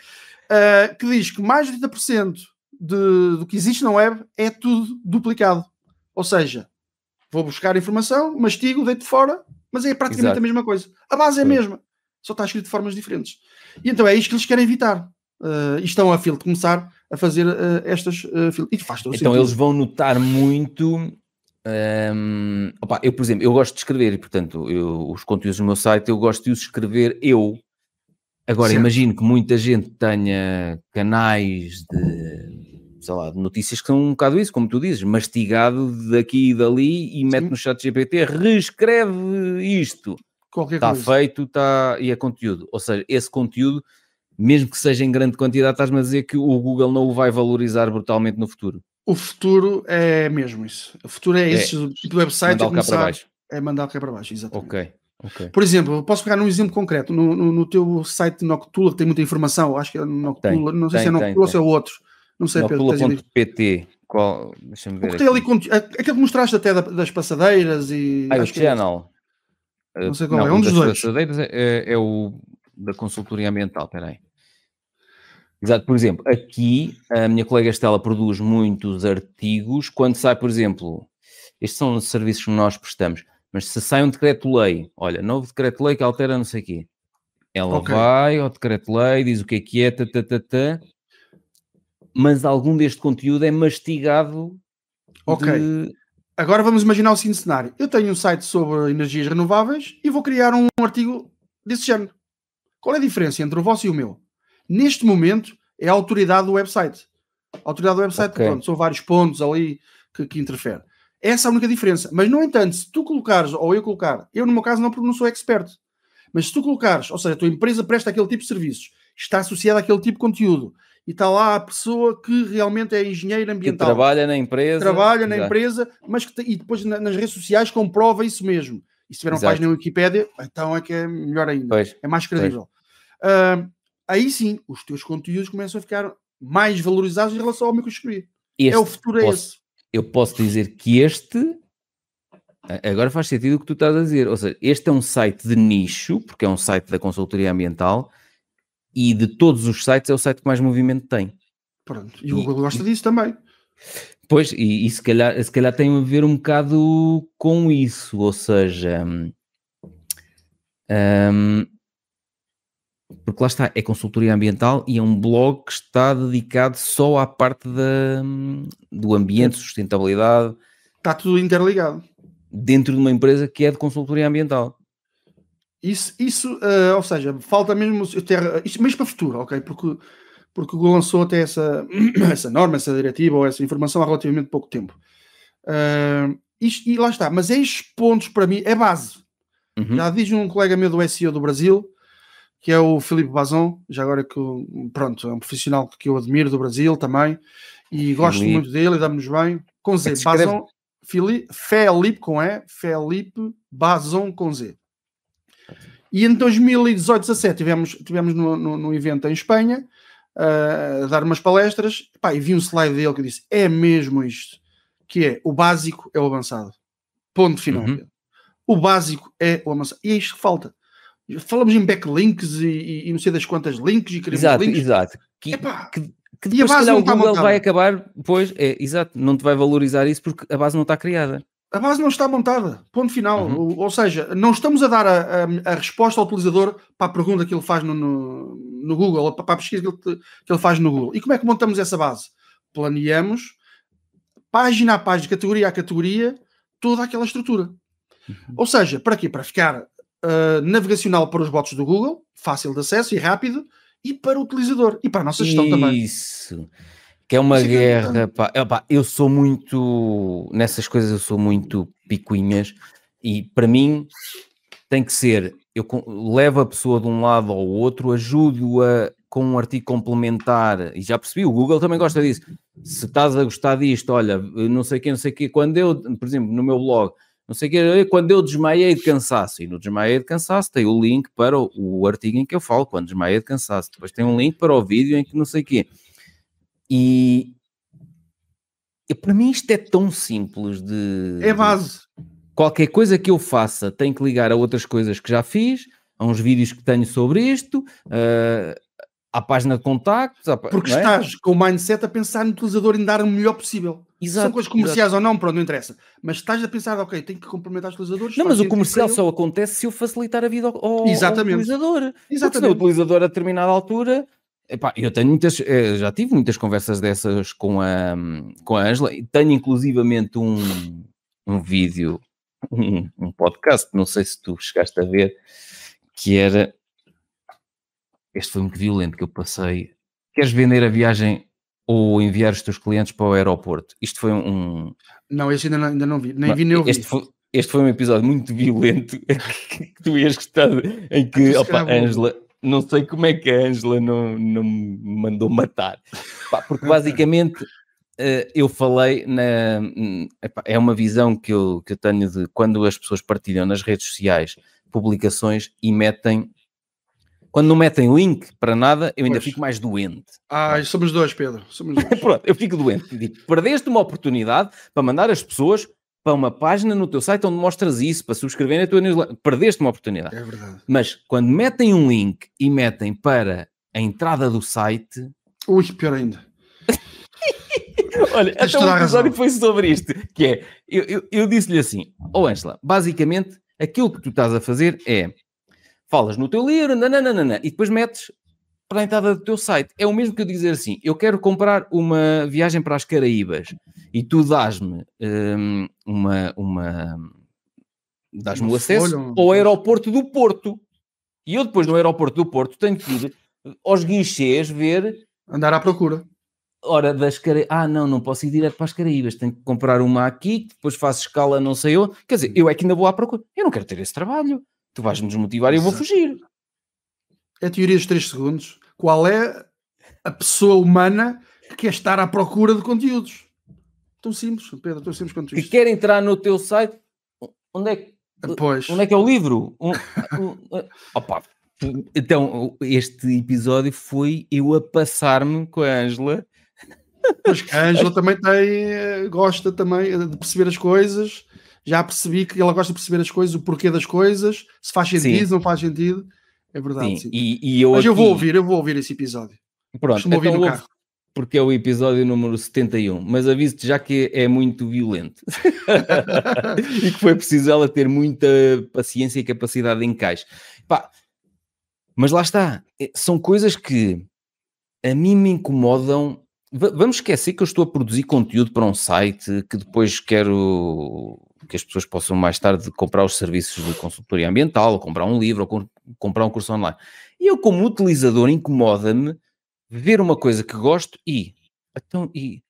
Uh, que diz que mais de 80% de, do que existe na web é tudo duplicado. Ou seja, vou buscar informação, mastigo, deito fora, mas é praticamente Exato. a mesma coisa. A base é a mesma só está escrito de formas diferentes. E então é isto que eles querem evitar. Uh, e estão a fil começar a fazer uh, estas uh, E faz todo Então sentido. eles vão notar muito. Um, ehm, opa, eu, por exemplo, eu gosto de escrever, e portanto, eu, os conteúdos no meu site eu gosto de os escrever eu. Agora, certo. imagino que muita gente tenha canais de sei lá, notícias que são um bocado isso, como tu dizes, mastigado daqui e dali e Sim. mete no chat GPT, reescreve isto. Qualquer está coisa. feito está, e é conteúdo. Ou seja, esse conteúdo, mesmo que seja em grande quantidade, estás-me a dizer que o Google não o vai valorizar brutalmente no futuro. O futuro é mesmo isso. O futuro é, é. esse tipo de website mandar é cá para baixo. é mandar cá para baixo, exatamente. Ok. Okay. Por exemplo, posso pegar num exemplo concreto. No, no, no teu site Noctula, que tem muita informação, acho que é Noctula, tem, não sei tem, se é Noctula tem, ou se é outro. Não sei, Noctula.pt. Qual... Deixa-me ver. O que tem ali, aquilo que mostraste até das passadeiras e. Ah, o é Channel. Eh, não sei qual não, é, um dos dois. É, é, é, o da consultoria ambiental, peraí. Exato, por exemplo, aqui a minha colega Estela produz muitos artigos. Quando sai, por exemplo, estes são os serviços que nós prestamos, mas se sai um decreto-lei, olha, novo decreto-lei que altera não sei o quê. Ela okay. vai ao decreto-lei, diz o que é que é, ta, tá, ta, tá, ta, tá, ta, mas algum deste conteúdo é mastigado Ok. Agora vamos imaginar o seguinte cenário. Eu tenho um site sobre energias renováveis e vou criar um artigo desse género. Qual é a diferença entre o vosso e o meu? Neste momento é a autoridade do website. A autoridade do website, okay. pronto, são vários pontos ali que, que interferem. Essa é a única diferença. Mas, no entanto, se tu colocares, ou eu colocar, eu no meu caso não, porque não sou expert, mas se tu colocares, ou seja, a tua empresa presta aquele tipo de serviços, está associada àquele tipo de conteúdo, e está lá a pessoa que realmente é engenheiro ambiental. Que trabalha na empresa. Trabalha na empresa, mas que e depois nas redes sociais comprova isso mesmo. E se tiver uma página na Wikipédia, então é que é melhor ainda. Pois. É mais credível. Uh, aí sim, os teus conteúdos começam a ficar mais valorizados em relação ao microscopio. É o futuro é posso, é esse. Eu posso dizer que este Agora faz sentido o que tu estás a dizer. Ou seja, este é um site de nicho, porque é um site da consultoria ambiental, e de todos os sites é o site que mais movimento tem. Pronto, e o Google e, gosta disso também. Pois, e, e, se, calhar, se calhar tem a ver um bocado com isso, ou seja, um, hum, porque lá está, é consultoria ambiental e é um blog que está dedicado só à parte da, hum, do ambiente, sustentabilidade. Está tudo interligado. Dentro de uma empresa que é de consultoria ambiental. Isso, isso uh, ou seja, falta mesmo ter eh, isto mesmo para o futuro, ok? Porque, porque o Google lançou até essa, (clears throat) essa norma, essa diretiva ou essa informação há relativamente pouco tempo. Uh, isto, e lá está, mas estes pontos para mim é base. Uhum. Já diz um colega meu do SEO do Brasil, que é o Filipe Bazon, já agora que pronto, é um profissional que eu admiro do Brasil também, e gosto muito dele, dá-nos bem. Com Z, é Bazon, Filipe, Felipe com E, Felipe Bazon com Z. E em 2018, 17 tivemos, tivemos no, no, no evento em Espanha uh, a dar umas palestras pá, e vi um slide dele que disse: é mesmo isto, que é o básico é o avançado. Ponto final. Uhum. O básico é o avançado. E é isto que falta. Falamos em backlinks e, e, e não sei das quantas links e queremos exato, links. Exato, que, Epá, que, que depois, e a base calhar, não está o Google montada. vai acabar, pois, é, exato, não te vai valorizar isso porque a base não está criada a base não está montada. Ponto final. Uhum. Ou, ou, seja, não estamos a dar a, a, a, resposta ao utilizador para a pergunta que ele faz no, no, no Google, ou para a pesquisa que ele, que ele, faz no Google. E como é que montamos essa base? Planeamos, página a página, categoria a categoria, toda aquela estrutura. Uhum. Ou seja, para quê? Para ficar uh, navegacional para os bots do Google, fácil de acesso e rápido, e para o utilizador. E para a nossa gestão Isso. também. Isso. Que é uma né? guerra, pá. É, pá, Eu sou muito. Nessas coisas eu sou muito picuinhas e para mim tem que ser. Eu levo a pessoa de um lado ao outro, ajudo-a com um artigo complementar, e já percebi, o Google também gosta disso. Se estás a gostar disto, olha, não sei o que, não sei o que, quando eu, por exemplo, no meu blog, não sei o que, quando eu desmaiei de cansaço, e no desmaiei de cansaço tem o link para o, o, artigo em que eu falo, quando desmaiei de cansaço, depois tem um link para o vídeo em que não sei o que. E, e para mim isto é tão simples de. É base. qualquer coisa que eu faça tem que ligar a outras coisas que já fiz, a uns vídeos que tenho sobre isto, uh, à página de contactos. À, Porque é? estás com o mindset a pensar no utilizador em dar o melhor possível. Exato, São coisas comerciais exato. ou não, pronto, não interessa. Mas estás a pensar, ok, tenho que complementar os utilizadores. Não, mas o comercial só acontece se eu facilitar a vida ao, ao, Exatamente. ao utilizador. Exatamente. Porque se o utilizador a determinada altura Epá, eu tenho muitas, eh, já tive muitas conversas dessas com a, com a Angela, tenho inclusivamente um, um vídeo, um, um podcast, não sei se tu chegaste a ver, que era. Este foi muito violento que eu passei. Queres vender a viagem ou enviar os teus clientes para o aeroporto? Isto foi um. Não, este ainda não, ainda não vi, nem não, vi nem ouvi. Este foi, este foi um episódio muito violento (laughs) que tu ias gostar, em que, ah, opa, Angela, não sei como é que a Angela não, não me mandou matar. Pá, porque basicamente eh, eu falei na. Hum, é uma visão que eu, que eu tenho de quando as pessoas partilham nas redes sociais publicações e metem. Quando não metem link para nada, eu ainda pois. fico mais doente. Ah, somos dois, Pedro. Somos (laughs) dois. Pronto, eu fico doente. perdeste uma oportunidade para mandar as pessoas para uma página no teu site onde mostras isso, para subscrever na tua newsletter. Perdeste uma oportunidade. É verdade. Mas quando metem um link e metem para a entrada do site. Ui, pior ainda. (laughs) Olha, Tens até um episódio foi sobre isto, que é, eu, eu, eu disse-lhe assim, ô oh Angela, basicamente, aquilo que tu estás a fazer é, falas no teu livro, nananana, e depois metes para a entrada do teu site. É o mesmo que eu dizer assim: eu quero comprar uma viagem para as Caraíbas e tu dás-me um, uma. uma dás-me o acesso folha. ao aeroporto do Porto. E eu depois no aeroporto do Porto tenho que ir aos guichês ver. Andar à procura. Ora, das Caraíbas. Ah, não, não posso ir direto para as Caraíbas. Tenho que comprar uma aqui, depois faço escala não sei onde. Quer dizer, eu é que ainda vou à procura. Eu não quero ter esse trabalho. Tu vais-me desmotivar e eu vou fugir a teoria dos 3 segundos. Qual é a pessoa humana que quer estar à procura de conteúdos? Tão simples, Pedro, tão simples quanto isto. E quer entrar no teu site, onde é que, pois. Onde é, que é o livro? Um, um, (laughs) opa, então, este episódio foi eu a passar-me com a Ângela. Mas a Ângela também tem, eh, gosta também eh, de perceber as coisas. Já percebi que ela gosta de perceber as coisas, o porquê das coisas, se faz sentido, Sim. não faz sentido é verdade. Sim, sim. E, e eu Mas aqui... eu vou ouvir, eu vou ouvir esse episódio. Pronto, então ouvir no carro. porque é o episódio número 71, mas aviso-te já que é muito violento (laughs) e que foi preciso ela ter muita paciência e capacidade de encaixe. Pá, mas lá está, é, são coisas que a mim me incomodam. Vamos esquecer que eu estou a produzir conteúdo para um site que depois quero que as pessoas possam mais tarde comprar os serviços de consultoria ambiental, ou comprar um livro, ou comprar um curso online. E eu, como utilizador, incomoda-me ver uma coisa que gosto e, então, e.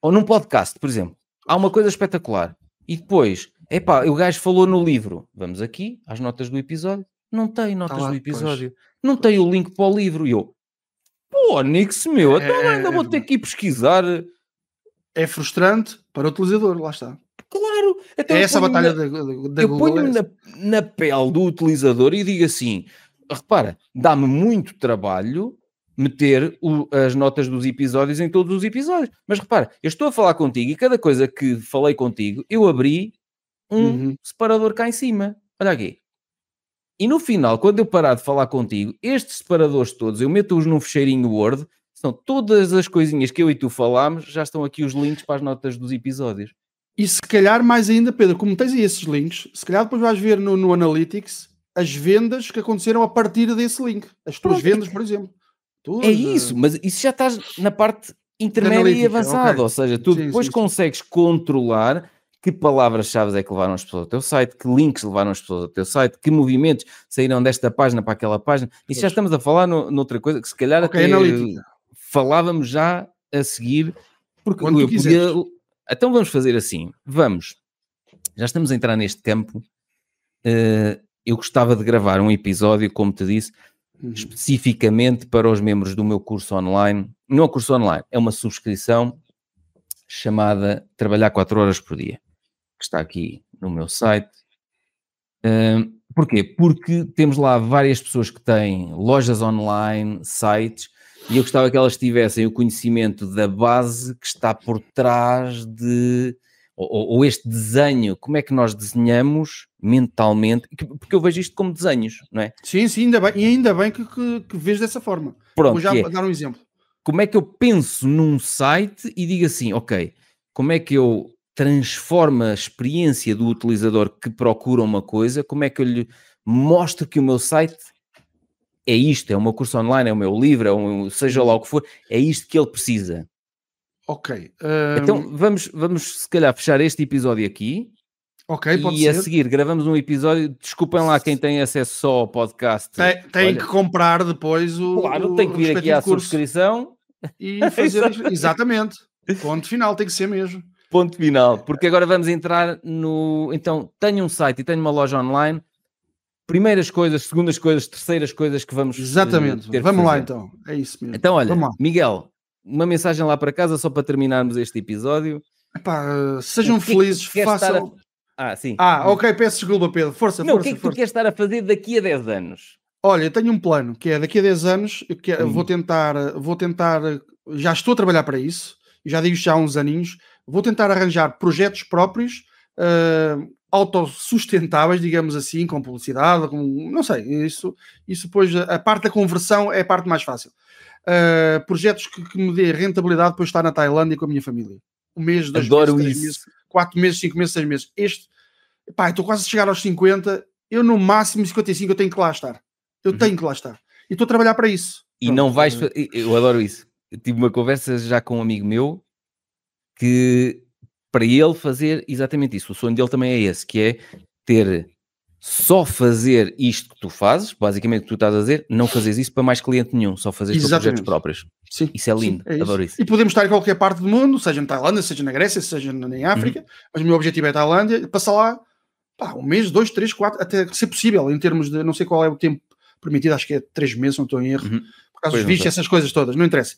Ou num podcast, por exemplo, há uma coisa espetacular. E depois, epá, o gajo falou no livro. Vamos aqui, às notas do episódio. Não tem tá notas ah, do episódio. Pois. Não tem o link para o livro. E eu, pô, Nix, meu, então é... então ainda vou é ter que ir pesquisar. É frustrante para o utilizador, lá está. Claro! Então é essa a batalha na, da, da Eu ponho-me é na, na pele do utilizador e digo assim: repara, dá-me muito trabalho meter o, as notas dos episódios em todos os episódios. Mas repara, eu estou a falar contigo e cada coisa que falei contigo, eu abri um uhum. separador cá em cima. Olha aqui. E no final, quando eu parar de falar contigo, estes separadores todos, eu meto-os num fecheirinho Word, são todas as coisinhas que eu e tu falámos, já estão aqui os links para as notas dos episódios. E se calhar mais ainda, Pedro, como tens aí esses links, se calhar depois vais ver no, no Analytics as vendas que aconteceram a partir desse link. As tuas Pronto. É vendas, por exemplo. É Tudo é isso, mas isso já estás na parte intermédia e avançada. Okay. Ou seja, tu sim, depois sim, consegues sim. controlar que palavras-chave é que levaram as pessoas ao teu site, que links levaram as pessoas ao teu site, que movimentos saíram desta página para aquela página. Isso já estamos a falar no, noutra coisa que se calhar okay, até analítica. falávamos já a seguir, porque Quando eu podia então vamos fazer assim, vamos. Já estamos a entrar neste campo. Uh, eu gostava de gravar um episódio, como te disse, uhum. especificamente para os membros do meu curso online. Não é curso online, é uma subscrição chamada Trabalhar 4 Horas por Dia, que está aqui no meu site. Uh, porquê? Porque temos lá várias pessoas que têm lojas online, sites, e eu gostava que elas tivessem o conhecimento da base que está por trás de. Ou, ou este desenho, como é que nós desenhamos mentalmente? Porque eu vejo isto como desenhos, não é? Sim, sim, ainda bem, e ainda bem que, que, que vês dessa forma. Pronto, Vou já é. dar um exemplo. Como é que eu penso num site e digo assim, ok, como é que eu transformo a experiência do utilizador que procura uma coisa, como é que eu lhe mostro que o meu site é isto, é uma meu curso online, é o meu livro, é um, seja uhum. lá o que for, é isto que ele precisa. Ok. Um... Então hum, vamos, vamos se calhar fechar este episódio aqui. Ok, pode e ser. E a seguir gravamos um episódio. Desculpem lá quem tem acesso só ao podcast. Tem, tem que comprar depois o. Claro, tem que vir aqui à curso. subscrição. E (laughs) fazer. exatamente. Ponto final, tem que ser mesmo. Ponto final, porque agora vamos entrar no. Então, tenho um site e tenho uma loja online primeiras coisas, segundas coisas, terceiras coisas que vamos eh, Exatamente. Ter vamos lá então. É isso mesmo. Então olha, Miguel, uma mensagem lá para casa só para terminarmos este episódio. Epá, eh, sejam que é felizes, que façam. A... Ah, sim. Ah, ok, peço desculpa, Pedro. Força, Não, força. O que é que força. tu queres estar a fazer daqui a 10 anos? Olha, eu tenho um plano que é daqui a 10 anos eu quero, vou hum. tentar, vou tentar, já estou a trabalhar para isso, já digo já há uns aninhos, vou tentar arranjar projetos próprios uh, autossustentáveis, digamos assim, com publicidade, com, não sei, isso, isso depois, a parte da conversão é a parte mais fácil. Uh, projetos que, que, me dê rentabilidade depois estar na Tailândia com a minha família. Um mês, dois Adoro meses, isso. meses, quatro meses, cinco meses, seis meses. Este, pá, estou quase a chegar aos 50, eu no máximo 55 eu tenho que lá estar. Eu uhum. tenho que lá estar. E estou a trabalhar para isso. E Pronto. não vais... Eu adoro isso. Eu tive uma conversa já com um amigo meu que para ele fazer exatamente isso. O sonho dele também é esse, que é ter só fazer isto que tu fazes, basicamente o que tu estás a dizer, não fazes isso para mais cliente nenhum, só fazes para projetos próprios. Sim. Isso é lindo, Sim, é adoro isso. isso. E podemos estar em qualquer parte do mundo, seja na Tailândia, seja na Grécia, seja em uhum. África, uhum. mas o meu objetivo é a Tailândia, passar lá pá, um mês, dois, três, quatro, até ser possível, em termos de não sei qual é o tempo permitido, acho que é três meses, não estou em erro. Uhum. Por causa dos vistos, essas coisas todas, não interessa.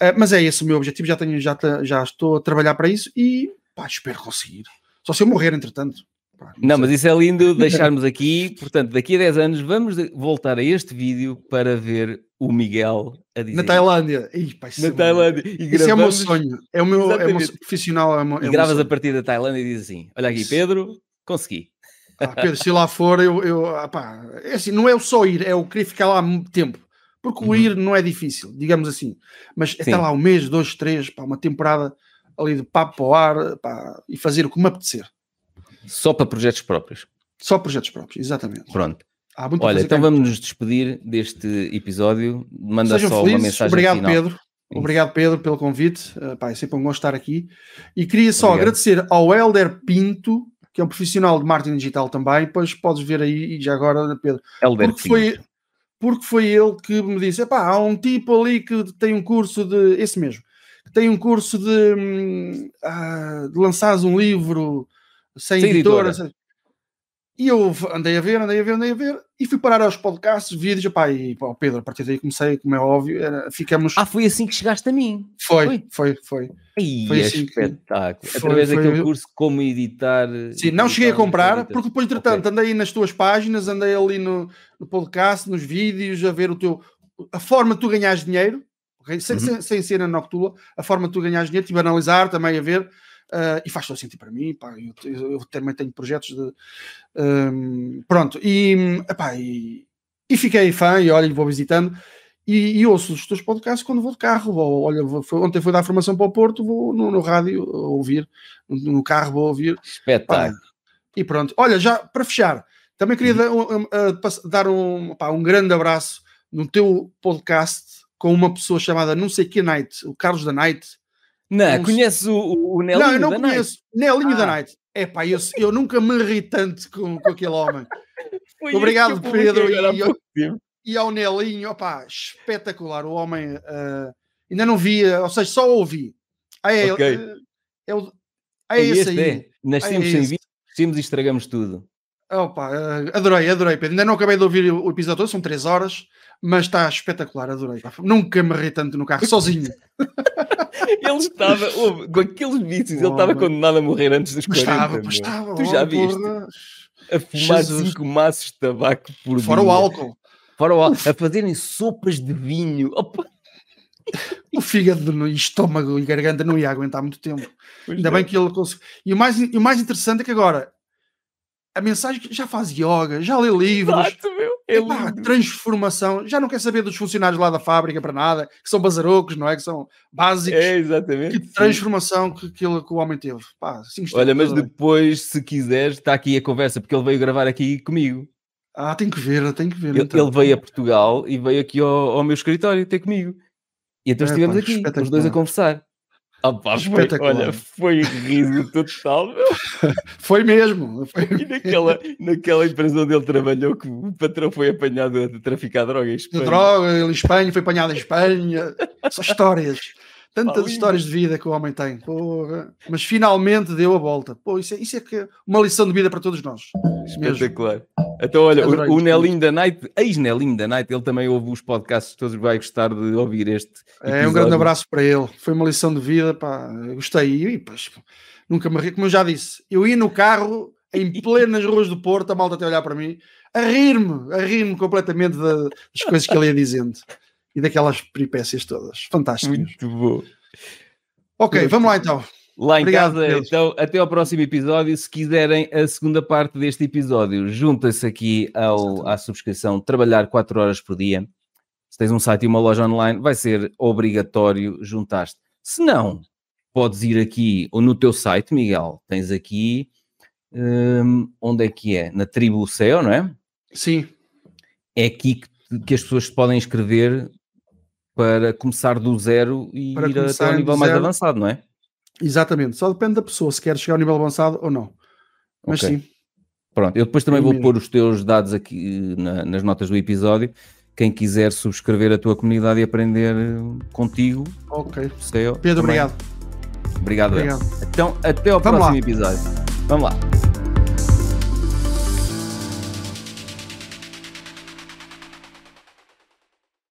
Uh, mas é esse o meu objetivo, já, tenho, já, já estou a trabalhar para isso e Pá, espero conseguir. Só se eu morrer, entretanto. Pá, não, não mas isso é lindo (laughs) deixarmos aqui. Portanto, daqui a 10 anos vamos voltar a este vídeo para ver o Miguel a dizer. Na Tailândia. Ih, pá, Na é Tailândia. E gravamos... Isso é o meu sonho. É o meu, é o meu profissional. É o meu, é e gravas a partir da Tailândia e diz assim: Olha aqui, Pedro, consegui. Ah, Pedro, se lá for, eu. eu ah, pá, é assim, não é o só ir, é o querer ficar lá tempo. Porque o uhum. ir não é difícil, digamos assim. Mas é estar lá um mês, dois, três, pá, uma temporada ali de papo ao ar pá, e fazer o que me apetecer. Só para projetos próprios. Só projetos próprios, exatamente. Pronto. Olha, então vamos nos despedir deste episódio. Manda Sejam só felizes. uma mensagem. Obrigado, final. Pedro. Obrigado, Pedro, pelo convite. Uh, pá, é sempre um gosto estar aqui. E queria só Obrigado. agradecer ao Helder Pinto, que é um profissional de marketing digital também. Pois podes ver aí, já agora, Pedro. Helder porque Pinto. Foi, porque foi ele que me disse: há um tipo ali que tem um curso de. Esse mesmo tem um curso de, hum, ah, de lançares um livro sem, sem editora. editora. E eu andei a ver, andei a ver, andei a ver, e fui parar aos podcasts, vídeos, pá, e pá, Pedro, a partir daí comecei, como é óbvio, era, ficamos... Ah, foi assim que chegaste a mim? Foi, foi, foi. Foi, Ai, foi é assim espetáculo, através foi, daquele curso como editar... Sim, não editar, cheguei a comprar, porque depois, entretanto, okay. andei nas tuas páginas, andei ali no, no podcast, nos vídeos, a ver o teu... a forma de tu ganhares dinheiro, sem, uhum. sem, sem ser noctula a forma de tu ganhares dinheiro, tive tipo, a analisar também, a ver. Uh, e faz todo sentido para mim, pá, eu, eu, eu, também tenho projetos de. Um, ehm, pronto, e, epá, e, e, fiquei fã, e olha, vou visitando, e, e, ouço os teus podcasts quando vou de carro. Vou, olha, vou, foi, ontem fui dar formação para o Porto, vou no, no rádio ouvir, no, no, carro vou ouvir. Espetáculo. e pronto, olha, já para fechar, também queria uhum. dar, um, uh, dar um, pá, um grande abraço no teu podcast com uma pessoa chamada não sei que Knight, o Carlos da Knight. Não, conheces o, o Nelinho Não, eu não conheço. Night. Nelinho ah. da Knight. É ah. pá, eu, eu nunca me irritei tanto com, com aquele homem. (laughs) Foi Obrigado, Pedro. E, e, ao Nelinho, opá, espetacular. O homem uh, ainda não via, ou seja, só ouvi. Ah, é, okay. é, é, é, é esse aí. É. Nascemos ah, é sem vício, crescemos e estragamos tudo. Opa, eh, adorei, adorei, Pedro. Ainda não acabei de ouvir o episódio todo, são 3 horas, mas está espetacular, adorei. Nunca me ri tanto no carro, sozinho. (laughs) ele estava, ouve, com aqueles vícios, ele estava condenado a morrer antes dos 40. Estava, pois estava. Tu já oh, viste? Porra. A fumar 5 maços de tabaco por Fora dia. o álcool. Fora o álcool. A fazerem sopas de vinho. Opa. O fígado, estômago e garganta não ia aguentar muito tempo. Pois Ainda bem é. que ele conseguiu. E o mais, e o mais interessante é que agora a mensagem que já faz yoga, já lê livros, Exato, é pá, transformação, já não quer saber dos funcionários lá da fábrica para nada, que são bazarocos, não é? Que são básicos. É, exatamente. Que transformação que, que, ele, que o homem teve. Pá, sim, é Olha, mas depois, se quiseres, está aqui a conversa, porque ele veio gravar aqui comigo. Ah, tem que ver, tem que ver. Ele, então. ele, veio a Portugal e veio aqui ao, ao meu escritório ter comigo. E então é, estivemos pá, aqui, os dois a conversar. Opa, foi, olha, foi riso total. (laughs) foi mesmo. Foi e naquela, naquela empresa onde ele trabalhou, que o patrão foi apanhado a traficar droga em Espanha. De droga, ele em Espanha, foi apanhado em Espanha. Só histórias. Tantas histórias de vida que o homem tem. Porra. Mas finalmente deu a volta. Pô, isso é, isso é que é uma lição de vida para todos nós. Isso mesmo. Espetacular. Então, olha, o, o Nelinho da Night, ex-Nelinho da Night, ele também ouve os podcasts todos, vai gostar de ouvir este. Episódio. É, um grande abraço para ele. Foi uma lição de vida, pá. Gostei. E, nunca me ri. Como eu já disse, eu ia no carro, em (laughs) plenas ruas do Porto, a malta até olhar para mim, a rir-me, a rir-me completamente das coisas que ele ia dizendo e daquelas peripécias todas. Fantástico. Muito bom. Ok, Muito vamos lá então. Lá em Obrigado, casa, Deus. então, até ao próximo episódio. Se quiserem a segunda parte deste episódio, junta se aqui ao, à subscrição Trabalhar 4 horas por dia. Se tens um site e uma loja online, vai ser obrigatório juntar-te. Se não, podes ir aqui ou no teu site, Miguel, tens aqui hum, onde é que é? Na tribo Céu, não é? Sim. É aqui que, que as pessoas podem escrever para começar do zero e para ir até ao nível mais zero. avançado, não é? Exatamente, só depende da pessoa se quer chegar ao nível avançado ou não. Mas okay. sim. Pronto, eu depois também vou mesmo. pôr os teus dados aqui eh, na, nas notas do episódio. Quem quiser subscrever a tua comunidade e aprender eh, contigo. Ok. Eu, Pedro, também. obrigado. Obrigado, obrigado. Então, até ao Vamos próximo lá. episódio. Vamos lá.